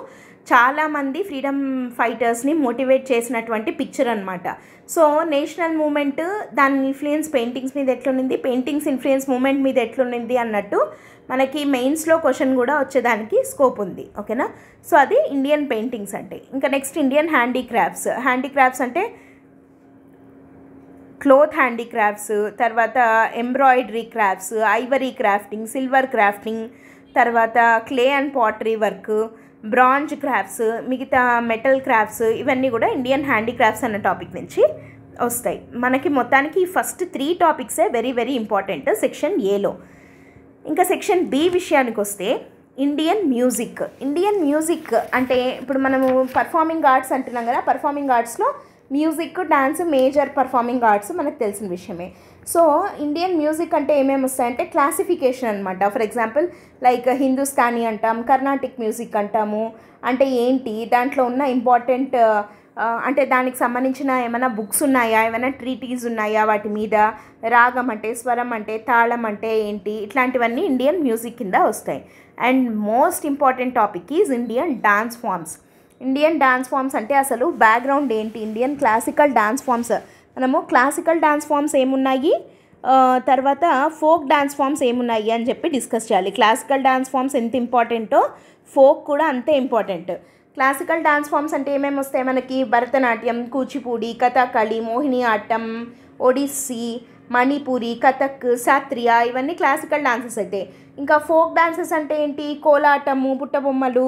చాలామంది ఫ్రీడమ్ ఫైటర్స్ని మోటివేట్ చేసినటువంటి పిక్చర్ అనమాట సో నేషనల్ మూమెంట్ దాని ఇన్ఫ్లుయెన్స్ పెయింటింగ్స్ మీద ఎట్లుండింది పెయింటింగ్స్ ఇన్ఫ్లుయెన్స్ మూమెంట్ మీద ఎట్లుంది అన్నట్టు మనకి మెయిన్స్లో క్వశ్చన్ కూడా వచ్చేదానికి స్కోప్ ఉంది ఓకేనా సో అది ఇండియన్ పెయింటింగ్స్ అంటే ఇంకా నెక్స్ట్ ఇండియన్ హ్యాండీక్రాఫ్ట్స్ హ్యాండీక్రాఫ్ట్స్ అంటే క్లోత్ హ్యాండీక్రాఫ్ట్స్ తర్వాత embroidery crafts ivory crafting silver crafting తర్వాత clay and pottery work bronze crafts మిగతా మెటల్ క్రాఫ్ట్స్ ఇవన్నీ కూడా ఇండియన్ హ్యాండిక్రాఫ్ట్స్ అన్న టాపిక్ నుంచి వస్తాయి మనకి మొత్తానికి ఫస్ట్ త్రీ టాపిక్సే వెరీ వెరీ ఇంపార్టెంట్ సెక్షన్ ఏలో ఇంకా సెక్షన్ బి విషయానికి వస్తే ఇండియన్ మ్యూజిక్ ఇండియన్ మ్యూజిక్ అంటే ఇప్పుడు మనము పర్ఫార్మింగ్ ఆర్ట్స్ అంటున్నాం కదా పర్ఫార్మింగ్ ఆర్ట్స్లో music dance major performing arts మనకు తెలిసిన విషయమే సో ఇండియన్ మ్యూజిక్ అంటే ఏమేమి వస్తాయంటే క్లాసిఫికేషన్ అనమాట ఫర్ ఎగ్జాంపుల్ లైక్ హిందుస్థానీ అంటాం కర్ణాటిక్ మ్యూజిక్ అంటాము అంటే ఏంటి దాంట్లో ఉన్న ఇంపార్టెంట్ అంటే దానికి సంబంధించిన ఏమైనా బుక్స్ ఉన్నాయా ఏమైనా ట్రీటీస్ ఉన్నాయా వాటి మీద రాగం అంటే స్వరం అంటే తాళం అంటే ఏంటి ఇట్లాంటివన్నీ ఇండియన్ మ్యూజిక్ కింద వస్తాయి and most important topic is Indian dance forms Indian dance forms అంటే అసలు బ్యాక్గ్రౌండ్ ఏంటి ఇండియన్ క్లాసికల్ డ్యాన్స్ ఫామ్స్ మనము క్లాసికల్ డ్యాన్స్ ఫామ్స్ ఏమున్నాయి తర్వాత ఫోక్ డ్యాన్స్ ఫామ్స్ ఏమున్నాయి అని చెప్పి డిస్కస్ చేయాలి క్లాసికల్ డ్యాన్స్ ఫామ్స్ ఎంత ఇంపార్టెంటో ఫోక్ కూడా అంతే ఇంపార్టెంట్ క్లాసికల్ డ్యాన్స్ ఫామ్స్ అంటే ఏమేమి వస్తాయి మనకి భరతనాట్యం కూచిపూడి కథాకళి మోహిని ఆటం ఒడిస్సీ మణిపూరి కథక్ శాస్త్రీయ ఇవన్నీ క్లాసికల్ డాన్సెస్ అయితే ఇంకా ఫోక్ డాన్సెస్ అంటే ఏంటి కోలాటము బుట్టబొమ్మలు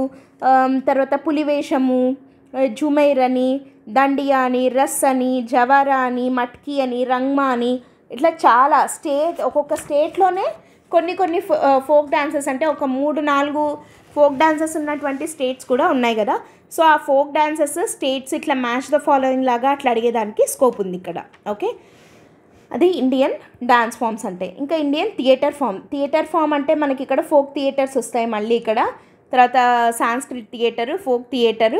తర్వాత పులివేషము జుమైర్ అని దండియా అని రస్ అని జవరా అని మట్కీ అని రంగ్మా అని ఇట్లా చాలా స్టేట్ ఒక్కొక్క స్టేట్లోనే కొన్ని కొన్ని ఫోక్ డాన్సెస్ అంటే ఒక మూడు నాలుగు ఫోక్ డాన్సెస్ ఉన్నటువంటి స్టేట్స్ కూడా ఉన్నాయి కదా సో ఆ ఫోక్ డాన్సెస్ స్టేట్స్ ఇట్లా మ్యాచ్ ద ఫాలోయింగ్ లాగా అట్లా అడిగేదానికి స్కోప్ ఉంది ఇక్కడ ఓకే అది ఇండియన్ డ్యాన్స్ ఫామ్స్ అంటే ఇంకా Indian theatre form theatre form అంటే మనకి ఇక్కడ ఫోక్ థియేటర్స్ వస్తాయి మళ్ళీ ఇక్కడ తర్వాత సాంస్క్రిట్ థియేటర్ ఫోక్ థియేటరు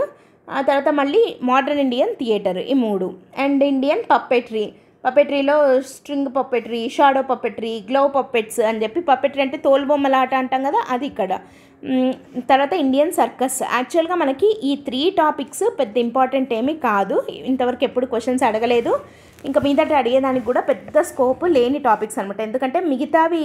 ఆ తర్వాత మళ్ళీ మోడర్న్ ఇండియన్ థియేటర్ ఈ మూడు అండ్ ఇండియన్ పప్పెట్రీ పప్పెట్రీలో string puppetry shadow puppetry glove puppets అని చెప్పి పప్పెట్రీ అంటే తోలుబొమ్మల ఆట అంటాం కదా అది ఇక్కడ తర్వాత ఇండియన్ సర్కస్ యాక్చువల్గా మనకి ఈ త్రీ టాపిక్స్ పెద్ద ఇంపార్టెంట్ ఏమీ కాదు ఇంతవరకు ఎప్పుడు క్వశ్చన్స్ అడగలేదు ఇంకా మీదట అడిగేదానికి కూడా పెద్ద స్కోప్ లేని టాపిక్స్ అనమాట ఎందుకంటే మిగతావి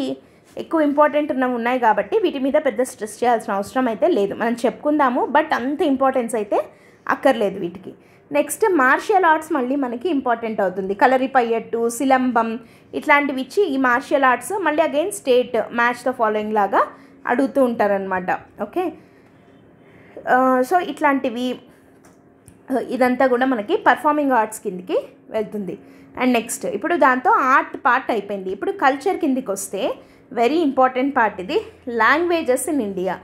ఎక్కువ ఇంపార్టెంట్ ఉన్నాయి కాబట్టి వీటి మీద పెద్ద స్ట్రెస్ చేయాల్సిన అవసరం అయితే లేదు మనం చెప్పుకుందాము బట్ అంత ఇంపార్టెన్స్ అయితే అక్కర్లేదు వీటికి నెక్స్ట్ మార్షియల్ ఆర్ట్స్ మళ్ళీ మనకి ఇంపార్టెంట్ అవుతుంది కలరిపయ్యట్టు సిలంబం ఇట్లాంటివి ఇచ్చి ఈ మార్షియల్ ఆర్ట్స్ మళ్ళీ again state match the following లాగా అడుగుతూ ఉంటారనమాట ఓకే సో ఇట్లాంటివి ఇదంతా కూడా మనకి పర్ఫార్మింగ్ ఆర్ట్స్ కిందకి వెళ్తుంది అండ్ నెక్స్ట్ ఇప్పుడు దాంతో ఆర్ట్ పార్ట్ అయిపోయింది ఇప్పుడు కల్చర్ కిందికి వస్తే వెరీ ఇంపార్టెంట్ పార్ట్ ఇది లాంగ్వేజెస్ ఇన్ ఇండియా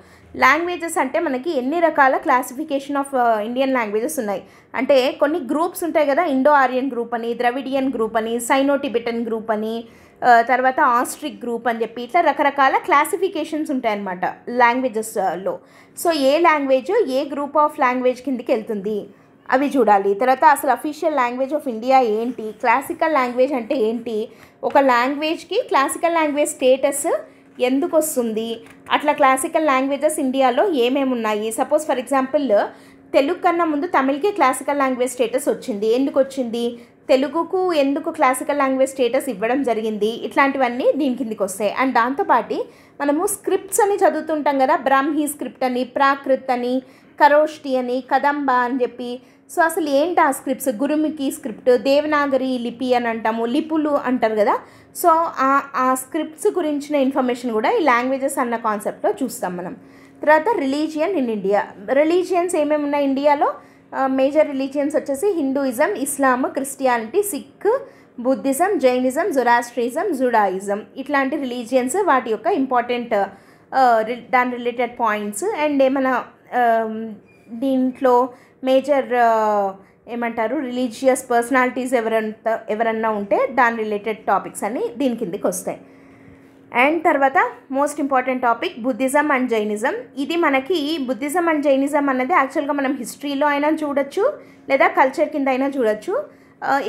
లాంగ్వేజెస్ అంటే మనకి ఎన్ని రకాల క్లాసిఫికేషన్ ఆఫ్ ఇండియన్ లాంగ్వేజెస్ ఉన్నాయి అంటే కొన్ని గ్రూప్స్ ఉంటాయి కదా ఇండో ఆరియన్ గ్రూప్ అని ద్రవిడియన్ గ్రూప్ అని సైనో టిబెటన్ గ్రూప్ అని uh, తర్వాత ఆస్ట్రిక్ గ్రూప్ అని చెప్పి ఇట్లా రకరకాల క్లాసిఫికేషన్స్ ఉంటాయన్నమాట లాంగ్వేజెస్లో సో ఏ లాంగ్వేజ్ ఏ గ్రూప్ ఆఫ్ లాంగ్వేజ్ కిందికి వెళ్తుంది అవి చూడాలి తర్వాత అసలు అఫీషియల్ లాంగ్వేజ్ ఆఫ్ ఇండియా ఏంటి క్లాసికల్ లాంగ్వేజ్ అంటే ఏంటి ఒక లాంగ్వేజ్కి క్లాసికల్ లాంగ్వేజ్ స్టేటస్ ఎందుకు వస్తుంది అట్లా క్లాసికల్ లాంగ్వేజెస్ ఇండియాలో ఏమేమి ఉన్నాయి సపోజ్ ఫర్ ఎగ్జాంపుల్ తెలుగు కన్నా ముందు తమిళ్కి క్లాసికల్ లాంగ్వేజ్ స్టేటస్ వచ్చింది ఎందుకు వచ్చింది తెలుగుకు ఎందుకు క్లాసికల్ లాంగ్వేజ్ స్టేటస్ ఇవ్వడం జరిగింది ఇట్లాంటివన్నీ దీని కిందికి వస్తాయి అండ్ దాంతోపాటి మనము స్క్రిప్ట్స్ అని చదువుతుంటాం కదా బ్రాహ్మీ స్క్రిప్ట్ అని ప్రాకృత్ అని కరోష్టి అని కదంబ అని చెప్పి సో అసలు ఏంటి ఆ స్క్రిప్ట్స్ గురుముఖి స్క్రిప్ట్ దేవనాగరి లిపి అని అంటాము లిపులు అంటారు కదా సో ఆ ఆ స్క్రిప్ట్స్ గురించిన ఇన్ఫర్మేషన్ కూడా ఈ లాంగ్వేజెస్ అన్న కాన్సెప్ట్లో చూస్తాం మనం తర్వాత రిలీజియన్ ఇన్ ఇండియా రిలీజియన్స్ ఏమేమి ఉన్నాయి ఇండియాలో మేజర్ రిలీజియన్స్ వచ్చేసి Hinduism Islam Christianity Sikh Buddhism Jainism Zoroastrianism Judaism ఇట్లాంటి రిలీజియన్స్ వాటి యొక్క ఇంపార్టెంట్ దాని రిలేటెడ్ పాయింట్స్ అండ్ ఏమైనా దీంట్లో మేజర్ ఏమంటారు రిలీజియస్ పర్సనాలిటీస్ ఎవరంత ఎవరన్నా ఉంటే దాని రిలేటెడ్ టాపిక్స్ అన్ని దీని కిందకి వస్తాయి అండ్ తర్వాత most important topic Buddhism and Jainism ఇది మనకి బుద్ధిజం అండ్ జైనిజం అన్నది యాక్చువల్గా మనం హిస్టరీలో అయినా చూడొచ్చు లేదా కల్చర్ కింద అయినా చూడొచ్చు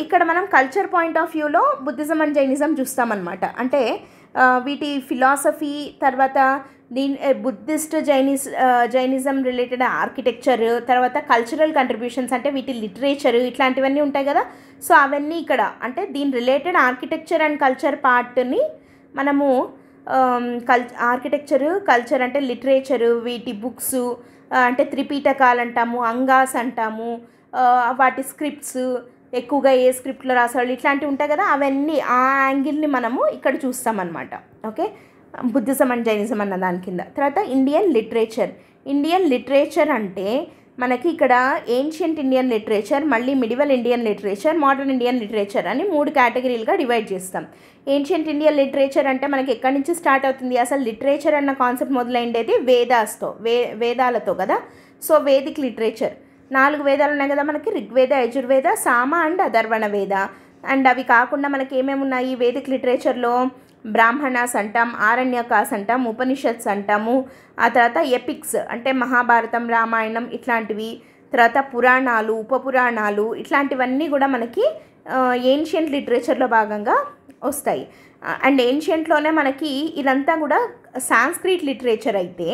ఇక్కడ మనం కల్చర్ పాయింట్ ఆఫ్ వ్యూలో బుద్ధిజం అండ్ జైనిజం చూస్తామన్నమాట అంటే వీటి ఫిలాసఫీ తర్వాత దీని బుద్ధిస్ట్ జైనిస్ జైనిజం రిలేటెడ్ ఆర్కిటెక్చర్ తర్వాత కల్చరల్ కంట్రిబ్యూషన్స్ అంటే వీటి లిటరేచర్ ఇట్లాంటివన్నీ ఉంటాయి కదా సో అవన్నీ ఇక్కడ అంటే దీని రిలేటెడ్ ఆర్కిటెక్చర్ అండ్ కల్చర్ పార్ట్ని మనము కల్ ఆర్కిటెక్చరు కల్చర్ అంటే లిటరేచరు వీటి బుక్స్ అంటే త్రిపీటకాలు అంటాము అంగాస్ అంటాము వాటి స్క్రిప్ట్స్ ఎక్కువగా ఏ స్క్రిప్ట్లో రాసేవాళ్ళు ఇట్లాంటివి ఉంటాయి కదా అవన్నీ ఆ యాంగిల్ని మనము ఇక్కడ చూస్తామన్నమాట ఓకే బుద్ధిజం అండ్ జైనిజం అన్న దాని కింద తర్వాత ఇండియన్ లిటరేచర్ ఇండియన్ లిటరేచర్ అంటే మనకి ఇక్కడ ఏన్షియంట్ ఇండియన్ లిటరేచర్ మళ్ళీ medieval Indian literature modern Indian literature అని మూడు కేటగిరీలుగా డివైడ్ చేస్తాం ఏన్షియంట్ ఇండియన్ లిటరేచర్ అంటే మనకి ఎక్కడి నుంచి స్టార్ట్ అవుతుంది అసలు లిటరేచర్ అన్న కాన్సెప్ట్ మొదలైండేది వేదాస్తో వే వేదాలతో కదా సో వేదిక్ లిటరేచర్ నాలుగు వేదాలు ఉన్నాయి కదా మనకి ఋగ్వేద యజుర్వేద సామ అండ్ అధర్వణ వేద అండ్ అవి కాకుండా మనకి ఏమేమి ఉన్నాయి వేదిక్ లిటరేచర్లో బ్రాహ్మణాస్ అంటాం ఆరణ్యకాస్ అంటాం ఉపనిషత్స్ అంటాము ఆ తర్వాత ఎపిక్స్ అంటే మహాభారతం రామాయణం ఇట్లాంటివి తర్వాత పురాణాలు ఉపపురాణాలు ఇట్లాంటివన్నీ కూడా మనకి ఏన్షియంట్ లిటరేచర్లో భాగంగా వస్తాయి అండ్ ఏన్షియంట్లోనే మనకి ఇదంతా కూడా సాంస్క్రిట్ లిటరేచర్ అయితే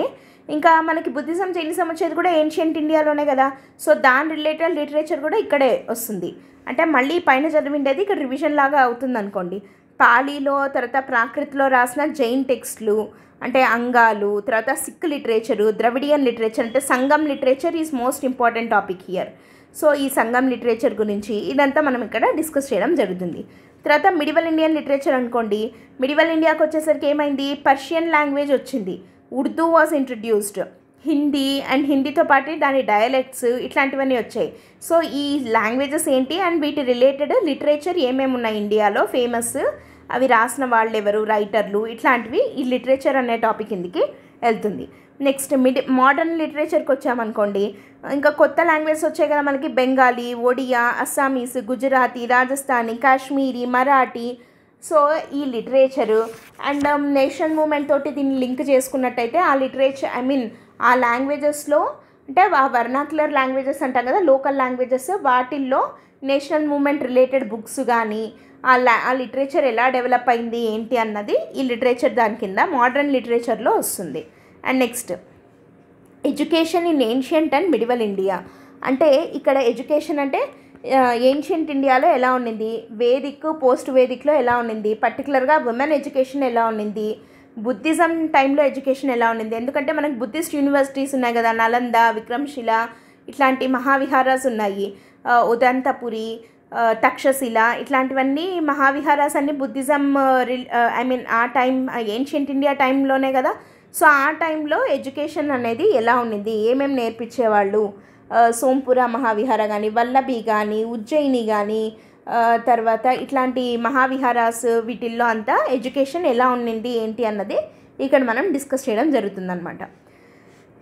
ఇంకా మనకి బుద్ధిజం జైనిజం వచ్చేది కూడా ఏన్షియంట్ ఇండియాలోనే కదా సో దాని రిలేటెడ్ లిటరేచర్ కూడా ఇక్కడే వస్తుంది అంటే మళ్ళీ పైన చదివిండేది ఇక్కడ రివిజన్ లాగా అవుతుంది అనుకోండి పాలీలో తర్వాత ప్రాకృతిలో రాసిన జైన్ టెక్స్ట్లు అంటే అంగాలు తర్వాత సిక్ లిటరేచరు ద్రవిడియన్ లిటరేచర్ అంటే Sangam literature is most important topic here so ఈ సంఘం లిటరేచర్ గురించి ఇదంతా మనం ఇక్కడ డిస్కస్ చేయడం జరుగుతుంది తర్వాత మిడివల్ ఇండియన్ లిటరేచర్ అనుకోండి మిడివల్ ఇండియాకి వచ్చేసరికి ఏమైంది పర్షియన్ లాంగ్వేజ్ వచ్చింది Urdu was introduced Hindi and హిందీతో పాటు దాని డయలెక్ట్స్ ఇట్లాంటివన్నీ వచ్చాయి సో ఈ లాంగ్వేజెస్ ఏంటి అండ్ వీటి రిలేటెడ్ లిటరేచర్ ఏమేమి ఉన్నాయి ఇండియాలో ఫేమస్ అవి రాసిన వాళ్ళు ఎవరు రైటర్లు ఇట్లాంటివి ఈ లిటరేచర్ అనే టాపిక్ కిందకి వెళ్తుంది నెక్స్ట్ మిడ్ మోడర్న్ లిటరేచర్కి వచ్చామనుకోండి ఇంకా కొత్త లాంగ్వేజ్ వచ్చాయి కదా మనకి బెంగాలీ ఒడియా అస్సామీస్ గుజరాతీ రాజస్థానీ కాశ్మీరీ మరాఠీ సో ఈ లిటరేచరు అండ్ నేషన్ మూమెంట్ తోటి దీన్ని లింక్ చేసుకున్నట్టయితే ఆ లిటరేచర్ ఐ మీన్ ఆ లాంగ్వేజెస్లో అంటే ఆ వర్ణాకులర్ లాంగ్వేజెస్ అంటాం కదా లోకల్ లాంగ్వేజెస్ వాటిల్లో నేషనల్ మూమెంట్ రిలేటెడ్ బుక్స్ కానీ ఆ లా ఆ లిటరేచర్ ఎలా డెవలప్ అయింది ఏంటి అన్నది ఈ లిటరేచర్ దాని కింద మోడర్న్ లిటరేచర్లో వస్తుంది and next education in ancient and medieval India అంటే ఇక్కడ ఎడ్యుకేషన్ అంటే ఏన్షియంట్ ఇండియాలో ఎలా ఉండింది వేదిక్ పోస్ట్ వేదిక్లో ఎలా ఉండింది పర్టికులర్గా ఉమెన్ ఎడ్యుకేషన్ ఎలా ఉండింది బుద్ధిజం టైంలో ఎడ్యుకేషన్ ఎలా ఉండింది ఎందుకంటే మనకు బుద్ధిస్ట్ యూనివర్సిటీస్ ఉన్నాయి కదా నలంద విక్రమశిల ఇట్లాంటి మహావిహారాస్ ఉన్నాయి ఉదంతపురి తక్షశిల ఇట్లాంటివన్నీ మహావిహారాస్ అన్ని బుద్ధిజం ఐ మీన్ ఆ టైం ఏన్షియంట్ ఇండియా టైంలోనే కదా సో ఆ టైంలో ఎడ్యుకేషన్ అనేది ఎలా ఉండింది ఏమేమి నేర్పించేవాళ్ళు సోంపుర మహావిహార కానీ వల్లభి కానీ ఉజ్జయిని కానీ తర్వాత ఇట్లాంటి మహావిహారాస్ వీటిల్లో అంతా ఎడ్యుకేషన్ ఎలా ఉండింది ఏంటి అన్నది ఇక్కడ మనం డిస్కస్ చేయడం జరుగుతుందనమాట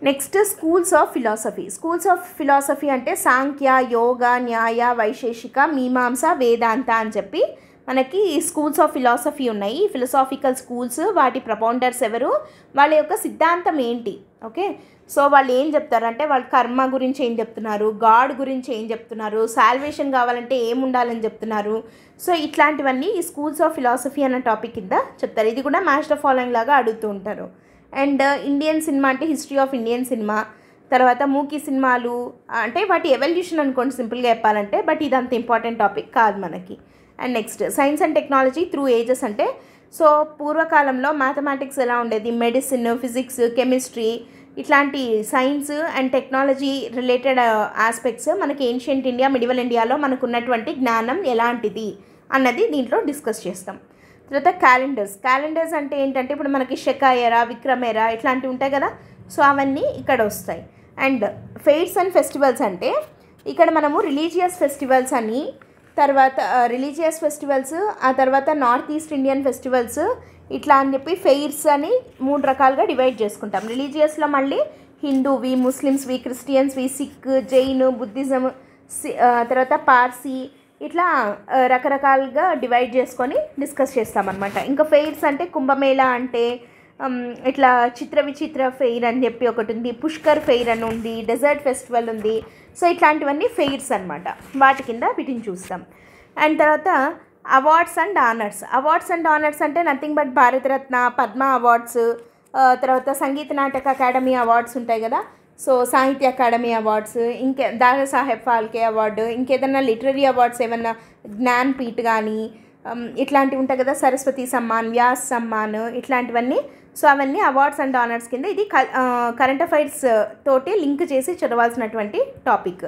next schools of philosophy schools of philosophy అంటే సాంఖ్య యోగ న్యాయ వైశేషిక మీమాంస వేదాంత అని చెప్పి మనకి స్కూల్స్ ఆఫ్ ఫిలాసఫీ ఉన్నాయి ఫిలసాఫికల్ స్కూల్స్ వాటి ప్రపౌండర్స్ ఎవరు వాళ్ళ యొక్క సిద్ధాంతం ఏంటి ఓకే సో వాళ్ళు ఏం చెప్తారంటే వాళ్ళు కర్మ గురించి ఏం చెప్తున్నారు గాడ్ గురించి ఏం చెప్తున్నారు శాల్వేషన్ కావాలంటే ఏం ఉండాలని చెప్తున్నారు సో ఇట్లాంటివన్నీ ఈ స్కూల్స్ ఆఫ్ ఫిలాసఫీ అన్న టాపిక్ కింద చెప్తారు ఇది కూడా మాస్టర్ ఫాలోయింగ్ లాగా అడుగుతూ ఉంటారు అండ్ uh, ఇండియన్ సినిమా అంటే హిస్టరీ ఆఫ్ ఇండియన్ సినిమా తర్వాత మూకీ సినిమాలు అంటే వాటి ఎవల్యూషన్ అనుకోండి సింపుల్గా చెప్పాలంటే బట్ ఇది అంత ఇంపార్టెంట్ టాపిక్ కాదు మనకి and next science and technology through ages అంటే సో పూర్వకాలంలో మ్యాథమెటిక్స్ ఎలా ఉండేది మెడిసిన్ ఫిజిక్స్ కెమిస్ట్రీ ఇట్లాంటి science and technology related aspects మనకి ఏన్షియంట్ ఇండియా మిడివల్ ఇండియాలో మనకు ఉన్నటువంటి జ్ఞానం ఎలాంటిది అన్నది దీంట్లో డిస్కస్ చేస్తాం తర్వాత క్యాలెండర్స్ క్యాలెండర్స్ అంటే ఏంటంటే ఇప్పుడు మనకి షెకాయరా విక్రమేరా ఇట్లాంటివి ఉంటాయి కదా సో అవన్నీ ఇక్కడ వస్తాయి అండ్ ఫెయిట్స్ అండ్ ఫెస్టివల్స్ అంటే ఇక్కడ మనము రిలీజియస్ ఫెస్టివల్స్ అని తర్వాత రిలీజియస్ ఫెస్టివల్స్ ఆ తర్వాత నార్త్ ఈస్ట్ ఇండియన్ ఫెస్టివల్స్ ఇట్లా అని చెప్పి ఫెయిర్స్ అని మూడు రకాలుగా డివైడ్ చేసుకుంటాం రిలీజియస్లో మళ్ళీ వి ముస్లిమ్స్వి వి సిక్ జైన్ బుద్ధిజం తర్వాత పార్సీ ఇట్లా రకరకాలుగా డివైడ్ చేసుకొని డిస్కస్ చేస్తామన్నమాట ఇంకా ఫెయిర్స్ అంటే కుంభమేళ అంటే ఇట్లా చిత్ర విచిత్ర ఫెయిర్ అని చెప్పి ఒకటి ఉంది పుష్కర్ ఫెయిర్ అని ఉంది డెజర్ట్ ఫెస్టివల్ ఉంది సో ఇట్లాంటివన్నీ ఫెయిర్స్ అనమాట వాటి కింద వీటిని చూస్తాం అండ్ తర్వాత awards and honours awards and honours అంటే nothing but Bharat Ratna Padma awards తర్వాత సంగీత నాటక అకాడమీ అవార్డ్స్ ఉంటాయి కదా సో సాహిత్య అకాడమీ అవార్డ్స్ ఇంకే దాదా సాహెబ్ ఫాల్కే అవార్డు ఇంకేదన్నా లిటరరీ అవార్డ్స్ ఏమన్నా జ్ఞాన్పీఠ్ కానీ ఇట్లాంటివి ఉంటాయి కదా సరస్వతి సమ్మాన్ వ్యాస్ సమ్మాన్ ఇట్లాంటివన్నీ సో అవన్నీ అవార్డ్స్ అండ్ ఆనర్స్ కింద ఇది కరెంట్ అఫైర్స్ తోటి లింక్ చేసి చదవాల్సినటువంటి టాపిక్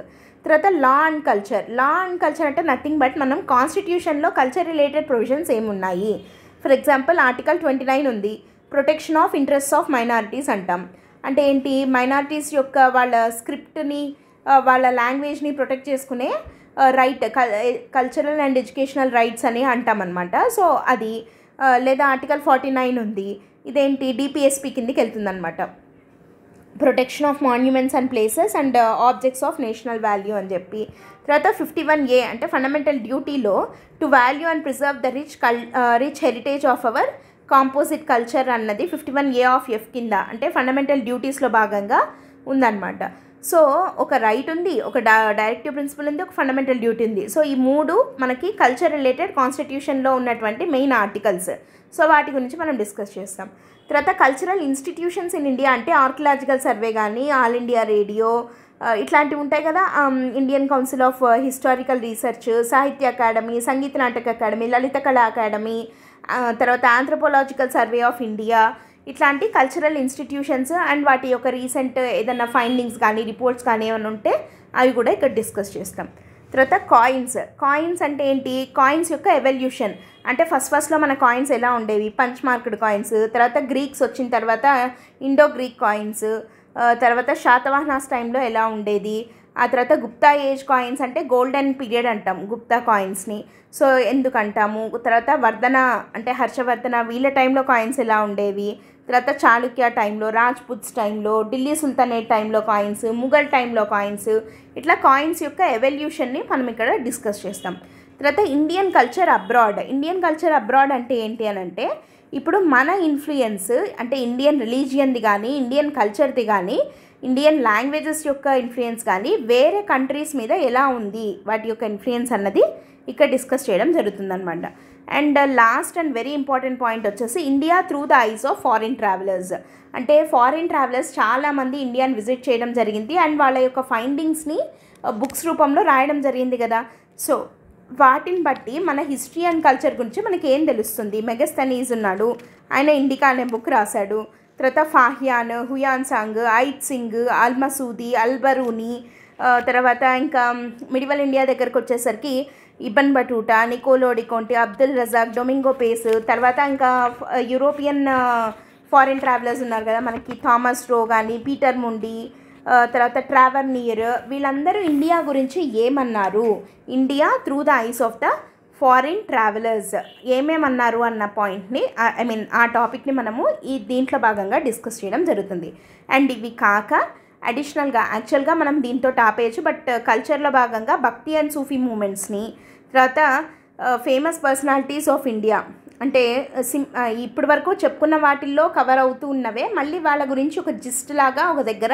తర్వాత law and culture law and culture అంటే నథింగ్ బట్ మనం కాన్స్టిట్యూషన్లో కల్చర్ రిలేటెడ్ ప్రొవిజన్స్ ఏమున్నాయి for example article twenty nine ఉంది protection of interest of minorities అంటాం అంటే ఏంటి మైనారిటీస్ యొక్క వాళ్ళ స్క్రిప్ట్ని వాళ్ళ లాంగ్వేజ్ని ప్రొటెక్ట్ చేసుకునే right cultural and educational rights అని అంటామన్నమాట సో అది లేదా ఆర్టికల్ ఫార్టీ నైన్ ఉంది ఇదేంటి డిపిఎస్పి కిందకి వెళ్తుందనమాట protection of monuments and places and uh, objects of national value అని చెప్పి తర్వాత ఫిఫ్టీ వన్ ఏ అంటే ఫండమెంటల్ డ్యూటీలో to value and preserve the rich కల్ uh, rich heritage of our composite culture అన్నది fifty one A of F కింద అంటే fundamental డ్యూటీస్లో భాగంగా ఉందన్నమాట సో ఒక రైట్ ఉంది ఒక డైరెక్టివ్ ప్రిన్సిపల్ ఉంది ఒక ఫండమెంటల్ డ్యూటీ ఉంది సో ఈ మూడు మనకి కల్చర్ రిలేటెడ్ కాన్స్టిట్యూషన్లో ఉన్నటువంటి మెయిన్ ఆర్టికల్స్ సో వాటి గురించి మనం డిస్కస్ చేస్తాం తర్వాత కల్చరల్ ఇన్స్టిట్యూషన్స్ ఇన్ ఇండియా అంటే ఆర్కియలాజికల్ సర్వే కానీ ఆల్ ఇండియా రేడియో ఇట్లాంటివి ఉంటాయి కదా Indian council of historical research Sahitya academy Sangeet Natak academy Lalit Kala academy తర్వాత ఆంథ్రపోలాజికల్ సర్వే ఆఫ్ ఇండియా ఇట్లాంటి కల్చరల్ ఇన్స్టిట్యూషన్స్ అండ్ వాటి యొక్క రీసెంట్ ఏదైనా ఫైండింగ్స్ కానీ రిపోర్ట్స్ కానీ ఏమైనా ఉంటే అవి కూడా ఇక్కడ డిస్కస్ చేస్తాం తర్వాత కాయిన్స్ కాయిన్స్ అంటే ఏంటి కాయిన్స్ యొక్క ఎవల్యూషన్ అంటే ఫస్ట్ ఫస్ట్లో మన కాయిన్స్ ఎలా ఉండేవి పంచ్ మార్క్డ్ కాయిన్స్ తర్వాత గ్రీక్స్ వచ్చిన తర్వాత ఇండో గ్రీక్ కాయిన్స్ తర్వాత శాతవాహనాస్ టైంలో ఎలా ఉండేది ఆ తర్వాత గుప్తా ఏజ్ కాయిన్స్ అంటే గోల్డెన్ పీరియడ్ అంటాం గుప్తా కాయిన్స్ని సో ఎందుకంటాము తర్వాత వర్ధన అంటే హర్షవర్ధన వీళ్ళ టైంలో కాయిన్స్ ఎలా ఉండేవి తర్వాత చాళుక్య టైంలో రాజ్పుత్స్ టైంలో ఢిల్లీ సుల్తనేట్ టైంలో కాయిన్స్ ముఘల్ టైంలో కాయిన్స్ ఇట్లా కాయిన్స్ యొక్క ఎవల్యూషన్ని మనం ఇక్కడ డిస్కస్ చేస్తాం తర్వాత Indian culture abroad Indian culture abroad అంటే ఏంటి అని అంటే ఇప్పుడు మన ఇన్ఫ్లుయెన్స్ అంటే ఇండియన్ రిలీజియన్ది కానీ ఇండియన్ కల్చర్ది కానీ ఇండియన్ లాంగ్వేజెస్ యొక్క ఇన్ఫ్లుయెన్స్ కానీ వేరే కంట్రీస్ మీద ఎలా ఉంది వాటి యొక్క ఇన్ఫ్లుయెన్స్ అన్నది ఇక్కడ డిస్కస్ చేయడం జరుగుతుందన్నమాట and last and very important point వచ్చేసి India through the eyes of foreign travellers అంటే ఫారిన్ ట్రావెలర్స్ చాలామంది ఇండియాని విజిట్ చేయడం జరిగింది అండ్ వాళ్ళ యొక్క ఫైండింగ్స్ని బుక్స్ uh, రూపంలో రాయడం జరిగింది కదా సో వాటిని బట్టి మన హిస్టరీ అండ్ కల్చర్ గురించి మనకి ఏం తెలుస్తుంది మెగస్తనీజ్ ఉన్నాడు ఆయన ఇండికా అనే బుక్ రాశాడు తర్వాత Fahien Hiuen Tsang I Tsing Almasudi Alberuni తర్వాత ఇంకా మిడివల్ um, ఇండియా దగ్గరకు వచ్చేసరికి Ibn Battuta Niccolo de Conti Abdul Razzaq Domingo Paes తర్వాత ఇంకా యూరోపియన్ ఫారిన్ ట్రావెలర్స్ ఉన్నారు కదా మనకి థామస్ రో కానీ పీటర్ ముండి తర్వాత ట్రావర్ నియర్ వీళ్ళందరూ ఇండియా గురించి ఏమన్నారు India through the eyes of the foreign travellers ఏమేమన్నారు అన్న పాయింట్ని ఐ మీన్ ఆ టాపిక్ని మనము ఈ దీంట్లో భాగంగా డిస్కస్ చేయడం జరుగుతుంది అండ్ ఇవి కాక అడిషనల్గా యాక్చువల్గా మనం దీంతో ఆపేయచ్చు బట్ కల్చర్లో భాగంగా భక్తి అండ్ సూఫీ మూమెంట్స్ని తర్వాత ఫేమస్ పర్సనాలిటీస్ ఆఫ్ ఇండియా అంటే సిమ్ uh, uh, ఇప్పటి వరకు చెప్పుకున్న వాటిల్లో కవర్ అవుతూ ఉన్నవే మళ్ళీ వాళ్ళ గురించి ఒక జిస్ట్ లాగా ఒక దగ్గర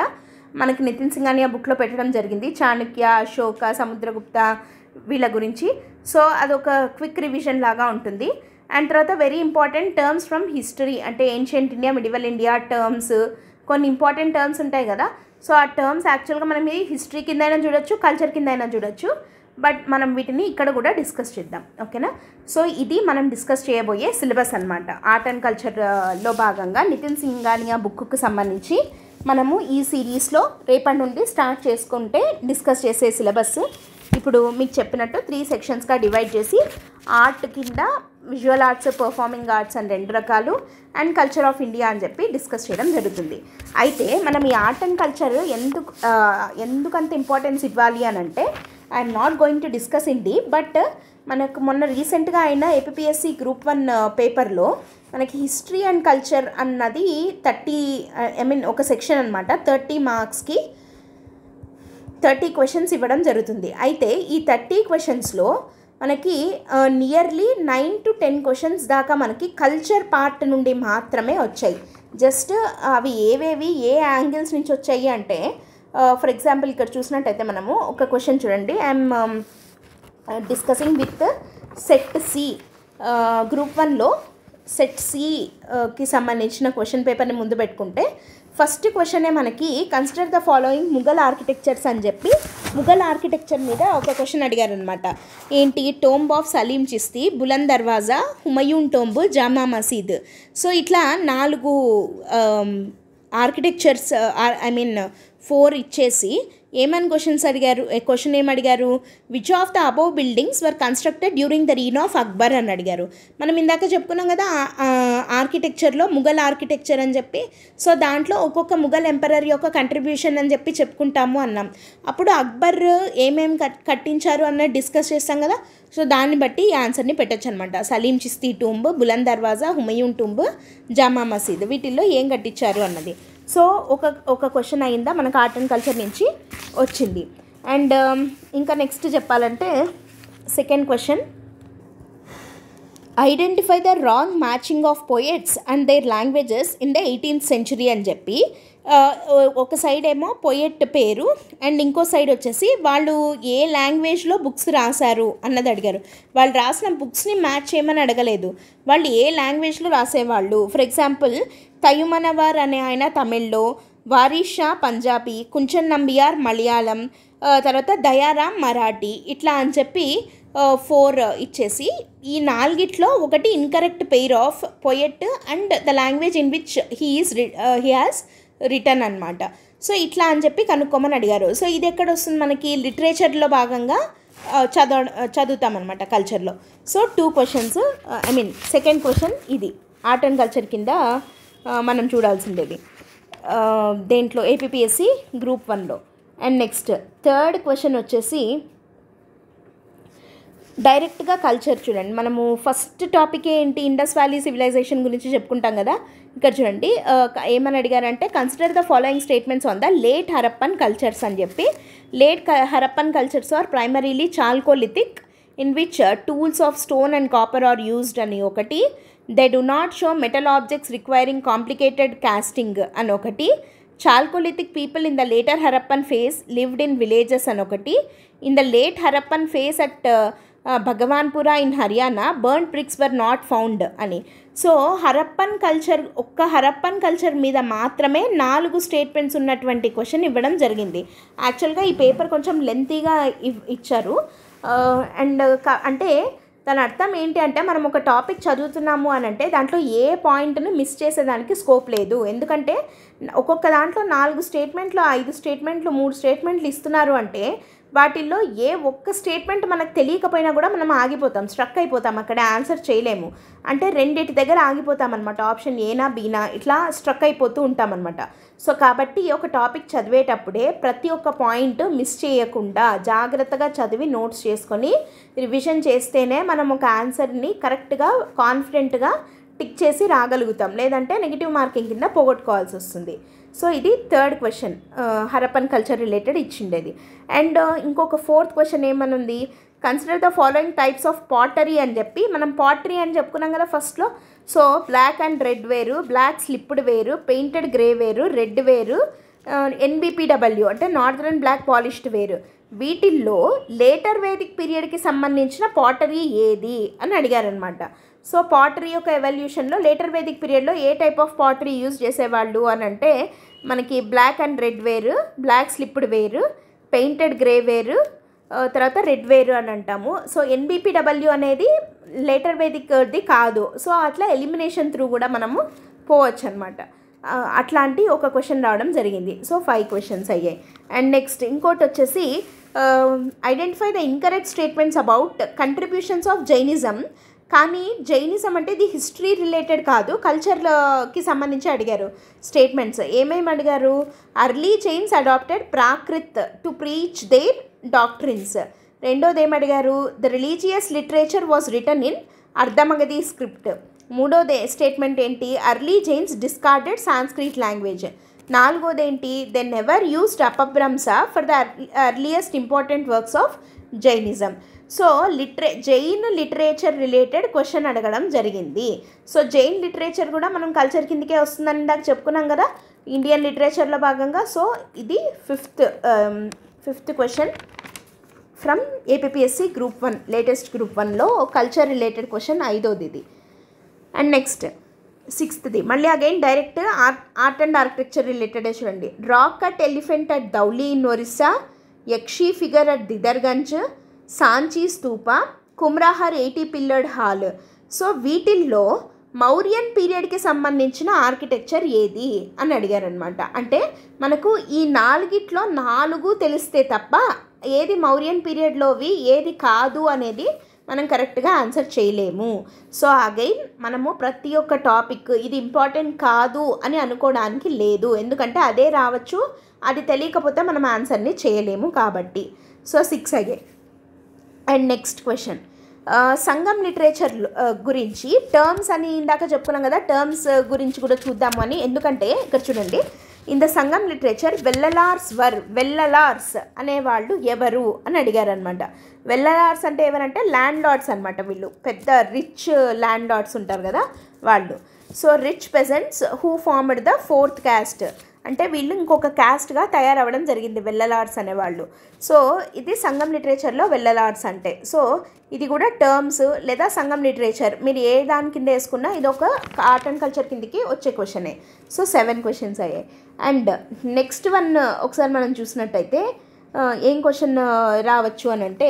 మనకి నితిన్ సింగ్ ఆ బుక్లో పెట్టడం జరిగింది చాణక్య అశోక సముద్రగుప్త వీళ్ళ గురించి సో అదొక క్విక్ రివిజన్ లాగా ఉంటుంది అండ్ తర్వాత very important terms from history అంటే ancient India medieval India terms కొన్ని ఇంపార్టెంట్ టర్మ్స్ ఉంటాయి కదా సో ఆ టర్మ్స్ యాక్చువల్గా మనం ఇది హిస్టరీ కింద అయినా చూడొచ్చు కల్చర్ కింద అయినా చూడొచ్చు బట్ మనం వీటిని ఇక్కడ కూడా డిస్కస్ చేద్దాం ఓకేనా సో ఇది మనం డిస్కస్ చేయబోయే సిలబస్ అనమాట ఆర్ట్ అండ్ కల్చర్లో భాగంగా నితిన్ సింగానియా బుక్కు సంబంధించి మనము ఈ సిరీస్లో రేపటి నుండి స్టార్ట్ చేసుకుంటే డిస్కస్ చేసే సిలబస్ ఇప్పుడు మీకు చెప్పినట్టు త్రీ సెక్షన్స్గా డివైడ్ చేసి ఆర్ట్ కింద విజువల్ ఆర్ట్స్ పర్ఫార్మింగ్ ఆర్ట్స్ అని రెండు రకాలు అండ్ కల్చర్ ఆఫ్ ఇండియా అని చెప్పి డిస్కస్ చేయడం జరుగుతుంది అయితే మనం ఈ ఆర్ట్ అండ్ కల్చర్ ఎందుకు ఎందుకంత ఇంపార్టెన్స్ ఇవ్వాలి అని అంటే I'm not going to discuss in డీ బట్ మనకు మొన్న రీసెంట్గా అయిన ఏపీఎస్సి గ్రూప్ వన్ పేపర్లో మనకి హిస్టరీ అండ్ కల్చర్ అన్నది థర్టీ ఐ మీన్ ఒక సెక్షన్ అనమాట థర్టీ మార్క్స్కి థర్టీ క్వశ్చన్స్ ఇవ్వడం జరుగుతుంది అయితే ఈ థర్టీ క్వశ్చన్స్లో మనకి nearly nine to ten questions దాకా మనకి కల్చర్ పార్ట్ నుండి మాత్రమే వచ్చాయి జస్ట్ అవి ఏవేవి ఏ యాంగిల్స్ నుంచి వచ్చాయి అంటే ఫర్ ఎగ్జాంపుల్ ఇక్కడ చూసినట్టయితే మనము ఒక క్వశ్చన్ చూడండి I'm discussing with set C group వన్లో సెట్ సికి సంబంధించిన క్వశ్చన్ పేపర్ని ముందు పెట్టుకుంటే ఫస్ట్ క్వశ్చనే మనకి consider the following Mughal architectures అని చెప్పి ముగల్ ఆర్కిటెక్చర్ మీద ఒక క్వశ్చన్ అడిగారు అనమాట ఏంటి టోంబ్ ఆఫ్ సలీం చిస్తి బులంద్ దర్వాజా హుమయూన్ టోంబు జామా మసీద్ సో ఇట్లా నాలుగు ఆర్కిటెక్చర్స్ ఐ మీన్ ఫోర్ ఇచ్చేసి ఏమని క్వశ్చన్స్ అడిగారు క్వశ్చన్ ఏం అడిగారు which of the above buildings were constructed during the reign of Akbar అని అడిగారు మనం ఇందాక చెప్పుకున్నాం కదా ఆర్కిటెక్చర్లో ముఘల్ ఆర్కిటెక్చర్ అని చెప్పి సో దాంట్లో ఒక్కొక్క ముఘల్ ఎంపరర్ యొక్క కంట్రిబ్యూషన్ అని చెప్పి చెప్పుకుంటాము అన్నాం అప్పుడు అక్బర్ ఏమేమి కట్టించారు అన్నది డిస్కస్ చేస్తాం కదా సో దాన్ని బట్టి ఈ ఆన్సర్ని పెట్టచ్చు అనమాట సలీం చిస్తీ టూంబ్ బులంద్ దర్వాజా హుమయూన్ టూంబ్ జామా మసీద్ వీటిల్లో ఏం కట్టించారు అన్నది సో ఒక ఒక క్వశ్చన్ అయిందా మనకు ఆర్ట్ అండ్ కల్చర్ నుంచి వచ్చింది అండ్ um, ఇంకా నెక్స్ట్ చెప్పాలంటే second question identify the wrong matching of poets and their languages in the eighteenth century అని చెప్పి ఒక సైడ్ ఏమో పోయెట్ పేరు అండ్ ఇంకో సైడ్ వచ్చేసి వాళ్ళు ఏ లాంగ్వేజ్లో బుక్స్ రాశారు అన్నది అడిగారు వాళ్ళు రాసిన బుక్స్ని మ్యాచ్ చేయమని అడగలేదు వాళ్ళు ఏ లాంగ్వేజ్లో రాసేవాళ్ళు ఫర్ ఎగ్జాంపుల్ తయుమనవార్ అనే ఆయన తమిళ్లో వారీషా పంజాబీ కుంచన్ నంబియార్ మలయాళం తర్వాత దయారాం మరాఠీ ఇట్లా అని చెప్పి ఫోర్ ఇచ్చేసి ఈ నాలుగిట్లో ఒకటి incorrect pair of poet and the language in which he is he has written అనమాట సో ఇట్లా అని చెప్పి కనుక్కోమని అడిగారు సో ఇది ఎక్కడ వస్తుంది మనకి లిటరేచర్లో భాగంగా చదవ చదువుతామన్నమాట కల్చర్లో so two questions I mean second question ఇది ఆర్ట్ అండ్ కల్చర్ కింద మనం చూడాల్సిందేది దేంట్లో ఏపీఎస్సి గ్రూప్ వన్లో అండ్ నెక్స్ట్ థర్డ్ క్వశ్చన్ వచ్చేసి డైరెక్ట్గా కల్చర్ చూడండి మనము ఫస్ట్ టాపిక్ ఏంటి ఇండస్ వ్యాలీ సివిలైజేషన్ గురించి చెప్పుకుంటాం కదా ఇక్కడ చూడండి ఏమని అడిగారంటే consider the following statements on the late Harappan cultures అని చెప్పి late Harappan cultures are primarily chalcolithic in which tools of stone and copper are used అని ఒకటి they do not show metal objects requiring complicated casting అని ఒకటి chalcolithic people in the later Harappan phase lived in villages అని ఒకటి in the late Harappan phase at Bhagwanpura in Haryana burnt bricks were not found అని so Harappan culture ఒక్క Harappan culture మీద మాత్రమే నాలుగు statements ఉన్నటువంటి క్వశ్చన్ ఇవ్వడం జరిగింది యాక్చువల్గా ఈ పేపర్ కొంచెం లెంతీగా ఇచ్చారు అండ్ అంటే దాని అర్థం ఏంటి అంటే మనం ఒక టాపిక్ చదువుతున్నాము అని అంటే దాంట్లో ఏ పాయింట్ను మిస్ చేసేదానికి స్కోప్ లేదు ఎందుకంటే ఒక్కొక్క దాంట్లో నాలుగు స్టేట్మెంట్లు ఐదు స్టేట్మెంట్లు మూడు స్టేట్మెంట్లు ఇస్తున్నారు అంటే వాటిల్లో ఏ ఒక్క స్టేట్మెంట్ మనకు తెలియకపోయినా కూడా మనం ఆగిపోతాం స్ట్రక్ అయిపోతాం అక్కడ ఆన్సర్ చేయలేము అంటే రెండింటి దగ్గర ఆగిపోతాం అనమాట ఆప్షన్ ఏనా బీనా ఇట్లా స్ట్రక్ అయిపోతూ ఉంటాం అనమాట సో కాబట్టి ఒక టాపిక్ చదివేటప్పుడే ప్రతి ఒక్క పాయింట్ మిస్ చేయకుండా జాగ్రత్తగా చదివి నోట్స్ చేసుకొని రివిజన్ చేస్తేనే మనం ఒక ఆన్సర్ని కరెక్ట్గా కాన్ఫిడెంట్గా టిక్ చేసి రాగలుగుతాం లేదంటే నెగిటివ్ మార్కింగ్ కింద పోగొట్టుకోవాల్సి వస్తుంది సో ఇది third question Harappan culture related ఇచ్చిండేది అండ్ ఇంకొక ఫోర్త్ క్వశ్చన్ ఏమనుంది consider the following types of pottery అని చెప్పి మనం పాటరీ అని చెప్పుకున్నాం కదా ఫస్ట్లో so black and red ware black slipped ware painted grey ware red ware NBPW అంటే నార్దర్న్ బ్లాక్ పాలిష్డ్ వేరు వీటిల్లో లేటర్ వేదిక్ పీరియడ్కి సంబంధించిన పాటరీ ఏది అని అడిగారనమాట సో పాటరీ యొక్క ఎవల్యూషన్లో లేటర్ వేదిక్ పీరియడ్లో ఏ టైప్ ఆఫ్ పాటరీ యూజ్ చేసేవాళ్ళు అని అంటే మనకి black and red ware black slipped ware painted grey ware తర్వాత రెడ్ వేరు అని అంటాము సో ఎన్బిపిడబ్ల్యూ అనేది లేటర్ వేదిక్ది కాదు సో అట్లా ఎలిమినేషన్ త్రూ కూడా మనము పోవచ్చు అనమాట అట్లాంటి ఒక క్వశ్చన్ రావడం జరిగింది సో ఫైవ్ క్వశ్చన్స్ అయ్యాయి అండ్ నెక్స్ట్ ఇంకోటి వచ్చేసి identify the incorrect statements about contributions of Jainism కానీ జైనిజం అంటే ఇది హిస్టరీ రిలేటెడ్ కాదు కల్చర్లోకి సంబంధించి అడిగారు స్టేట్మెంట్స్ ఏమేమి అడిగారు early Jains adopted Prakrit to preach their doctrines రెండోది అడిగారు the religious literature was written in Ardhamagadhi script మూడోది స్టేట్మెంట్ ఏంటి early Jains discarded Sanskrit language నాలుగోది ఏంటి then never used Apabhramsa for the earliest important works of Jainism so లిటరే Jain literature related question అడగడం జరిగింది so Jain literature కూడా మనం కల్చర్ కిందకే వస్తుందని ఇందాక చెప్పుకున్నాం కదా ఇండియన్ లిటరేచర్లో భాగంగా సో ఇది fifth fifth question from APSC group one latest group వన్లో కల్చర్ రిలేటెడ్ క్వశ్చన్ ఐదోది ఇది అండ్ నెక్స్ట్ సిక్స్త్ది మళ్ళీ again direct art art and architecture రిలేటెడే చూడండి rock at elephant at Dhauli in Orissa yakshi figure at Didarganj Sanchi stupa Kumrahar eighty pillared hall so వీటిల్లో Mauryan పీరియడ్కి సంబంధించిన architecture ఏది అని అడిగారనమాట అంటే మనకు ఈ నాలుగిట్లో నాలుగు తెలిస్తే తప్ప ఏది మౌర్యన్ పీరియడ్లోవి ఏది కాదు అనేది మనం కరెక్ట్గా ఆన్సర్ చేయలేము సో అగైన్ మనము ప్రతి ఒక్క టాపిక్ ఇది ఇంపార్టెంట్ కాదు అని అనుకోవడానికి లేదు ఎందుకంటే అదే రావచ్చు అది తెలియకపోతే మనం ఆన్సర్ని చేయలేము కాబట్టి so six again and next question Sangam literature గురించి టర్మ్స్ అని ఇందాక చెప్పుకున్నాం కదా టర్మ్స్ గురించి కూడా చూద్దాము అని ఎందుకంటే ఇక్కడ చూడండి ఇంత ద సంఘం లిటరేచర్ వెల్లలార్స్ వర్ వెల్లలార్స్ అనేవాళ్ళు ఎవరు అని అడిగారనమాట వెల్లలార్స్ అంటే ఎవరంటే ల్యాండ్ లార్డ్స్ అనమాట వీళ్ళు పెద్ద రిచ్ ల్యాండ్ లార్డ్స్ ఉంటారు కదా వాళ్ళు so rich peasants who formed the fourth caste అంటే వీళ్ళు ఇంకొక క్యాస్ట్గా తయారవ్వడం జరిగింది వెల్లలార్స్ అనేవాళ్ళు సో ఇది సంఘం లిటరేచర్లో వెల్లలార్స్ అంటే సో ఇది కూడా టర్మ్స్ లేదా సంఘం లిటరేచర్ మీరు ఏ దాని కింద వేసుకున్నా ఇది ఒక ఆర్ట్ అండ్ కల్చర్ కిందకి వచ్చే క్వశ్చనే సో సెవెన్ క్వశ్చన్స్ అయ్యాయి అండ్ నెక్స్ట్ వన్ ఒకసారి మనం చూసినట్టయితే ఏం క్వశ్చన్ రావచ్చు అని అంటే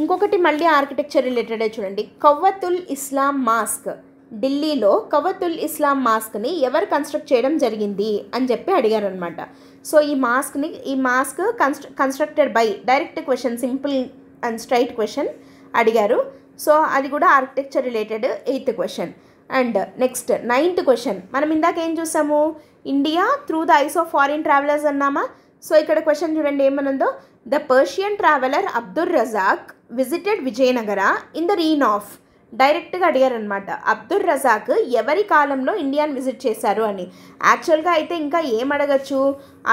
ఇంకొకటి మళ్ళీ ఆర్కిటెక్చర్ రిలేటెడే చూడండి కవ్వతుల్ ఇస్లాం మాస్క్ ఢిల్లీలో కవతుల్ ఇస్లాం మాస్క్ని ఎవరు కన్స్ట్రక్ట్ చేయడం జరిగింది అని చెప్పి అడిగారనమాట సో ఈ మాస్క్ని ఈ మాస్క్ కన్స్ట్ర constructed by direct question simple and straight question అడిగారు సో అది కూడా architecture related eighth question and next ninth question మనం ఇందాక ఏం చూసాము India through the eyes of foreign travellers అన్నామా సో ఇక్కడ క్వశ్చన్ చూడండి ఏమనుందో the Persian traveller Abdul Razzaq visited Vijayanagara in the reign of డైరెక్ట్గా అడిగారనమాట అబ్దుల్ రజాక్ ఎవరి కాలంలో ఇండియాని విజిట్ చేశారు అని యాక్చువల్గా అయితే ఇంకా ఏం అడగచ్చు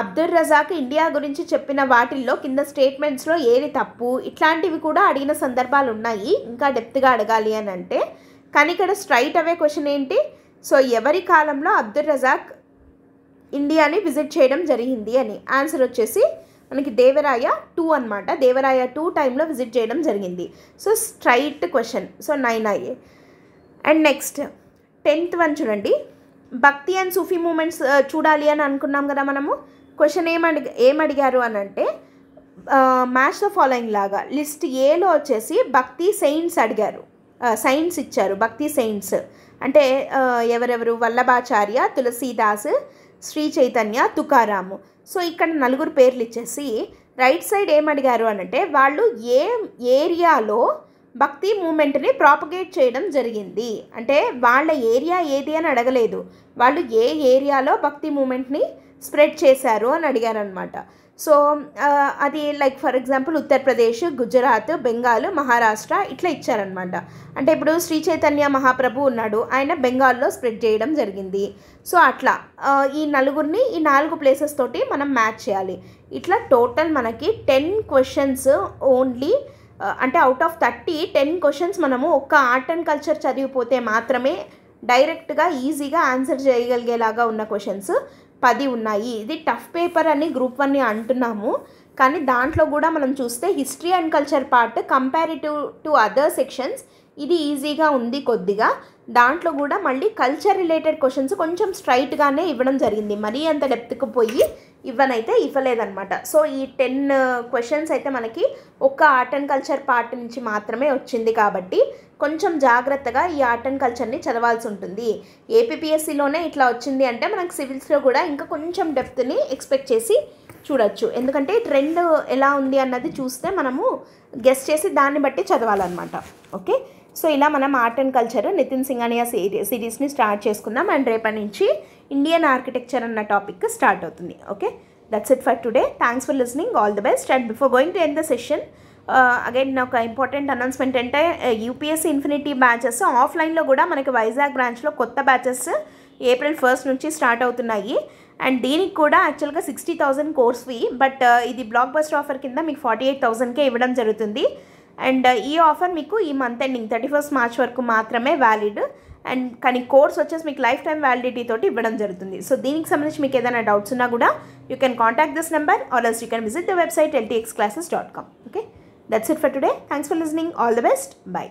అబ్దుల్ రజాక్ ఇండియా గురించి చెప్పిన వాటిల్లో కింద స్టేట్మెంట్స్లో ఏది తప్పు ఇట్లాంటివి కూడా అడిగిన సందర్భాలు ఉన్నాయి ఇంకా డెప్త్గా అడగాలి అని అంటే కానీ ఇక్కడ స్ట్రైట్ అవే క్వశ్చన్ ఏంటి సో ఎవరి కాలంలో అబ్దుల్ రజాక్ ఇండియాని విజిట్ చేయడం జరిగింది అని ఆన్సర్ వచ్చేసి మనకి దేవరాయ టూ అనమాట దేవరాయ టూ టైంలో విజిట్ చేయడం జరిగింది so straight question so nine I and next tenth one చూడండి భక్తి అండ్ సూఫీ మూమెంట్స్ చూడాలి అని అనుకున్నాం కదా మనము క్వశ్చన్ ఏమడి ఏమడిగారు అని అంటే మ్యాచ్ ద ఫాలోయింగ్ లాగా లిస్ట్ ఏలో వచ్చేసి భక్తి సైన్స్ అడిగారు సైన్స్ ఇచ్చారు భక్తి సైన్స్ అంటే ఎవరెవరు వల్లభాచార్య తులసీదాస్ శ్రీ చైతన్య తుకారాము సో ఇక్కడ నలుగురు పేర్లు ఇచ్చేసి రైట్ సైడ్ ఏమడిగారు అనంటే వాళ్ళు ఏ ఏరియాలో భక్తి మూమెంట్ని ప్రాపగేట్ చేయడం జరిగింది అంటే వాళ్ళ ఏరియా ఏది అని అడగలేదు వాళ్ళు ఏ ఏరియాలో భక్తి మూమెంట్ని స్ప్రెడ్ చేశారు అని అడిగారనమాట సో అది like for example Uttar Pradesh Gujarat Bengal Maharashtra ఇట్లా ఇచ్చారనమాట అంటే ఇప్పుడు శ్రీ చైతన్య మహాప్రభు ఉన్నాడు ఆయన బెంగాల్లో స్ప్రెడ్ చేయడం జరిగింది సో అట్లా ఈ నలుగురిని ఈ నాలుగు ప్లేసెస్ తోటి మనం మ్యాచ్ చేయాలి ఇట్లా టోటల్ మనకి టెన్ క్వశ్చన్స్ ఓన్లీ అంటే out of thirty ten questions మనము ఒక్క ఆర్ట్ అండ్ కల్చర్ చదివిపోతే మాత్రమే డైరెక్ట్గా ఈజీగా ఆన్సర్ చేయగలిగేలాగా ఉన్న క్వశ్చన్స్ పది ఉన్నాయి ఇది టఫ్ పేపర్ అని గ్రూప్ వన్ని అంటున్నాము కానీ దాంట్లో కూడా మనం చూస్తే history and culture part comparative to other sections ఇది ఈజీగా ఉంది కొద్దిగా దాంట్లో కూడా మళ్ళీ కల్చర్ రిలేటెడ్ క్వశ్చన్స్ కొంచెం స్ట్రైట్గానే ఇవ్వడం జరిగింది మరీ అంత డెప్త్కు పోయి ఇవ్వనైతే ఇవ్వలేదన్నమాట సో ఈ టెన్ క్వశ్చన్స్ uh, అయితే మనకి ఒక్క ఆర్ట్ అండ్ కల్చర్ పార్ట్ నుంచి మాత్రమే వచ్చింది కాబట్టి కొంచెం జాగ్రత్తగా ఈ ఆర్ట్ అండ్ కల్చర్ని చదవాల్సి ఉంటుంది ఏపీపీఎస్సీలోనే ఇట్లా వచ్చింది అంటే మనకు సివిల్స్లో కూడా ఇంకా కొంచెం డెప్త్ని ఎక్స్పెక్ట్ చేసి చూడొచ్చు ఎందుకంటే ట్రెండ్ ఎలా ఉంది అన్నది చూస్తే మనము గెస్ట్ చేసి దాన్ని బట్టి చదవాలన్నమాట ఓకే సో ఇలా మనం art and culture Nitin Singhania సిరీ సిరీస్ని స్టార్ట్ చేసుకుందాం అండ్ రేపటి నుంచి ఇండియన్ ఆర్కిటెక్చర్ అన్న టాపిక్ స్టార్ట్ అవుతుంది okay that's it for today thanks for listening all the best and before going to end the session again ఒక ఇంపార్టెంట్ అనౌన్స్మెంట్ అంటే యూపీఎస్సీ ఇన్ఫినిటీ బ్యాచెస్ ఆఫ్లైన్లో కూడా మనకి వైజాగ్ బ్రాంచ్లో కొత్త బ్యాచెస్ ఏప్రిల్ ఫస్ట్ నుంచి స్టార్ట్ అవుతున్నాయి అండ్ దీనికి కూడా యాక్చువల్గా sixty thousand course fee but ఇది బ్లాక్ బస్టర్ ఆఫర్ కింద మీకు ఫార్టీ ఎయిట్ థౌజండ్కే ఇవ్వడం జరుగుతుంది అండ్ ఈ ఆఫర్ మీకు ఈ month ending thirty first March వరకు మాత్రమే వ్యాలిడ్ అండ్ కానీ కోర్స్ వచ్చేసి మీకు లైఫ్ టైం వ్యాలిడిటీ తోటి ఇవ్వడం జరుగుతుంది సో దీనికి సంబంధించి మీకు ఏదైనా డౌట్స్ ఉన్నా కూడా you can contact this number or else you can visit the website LTX classes dot com okay that's it for today thanks for listening all the best by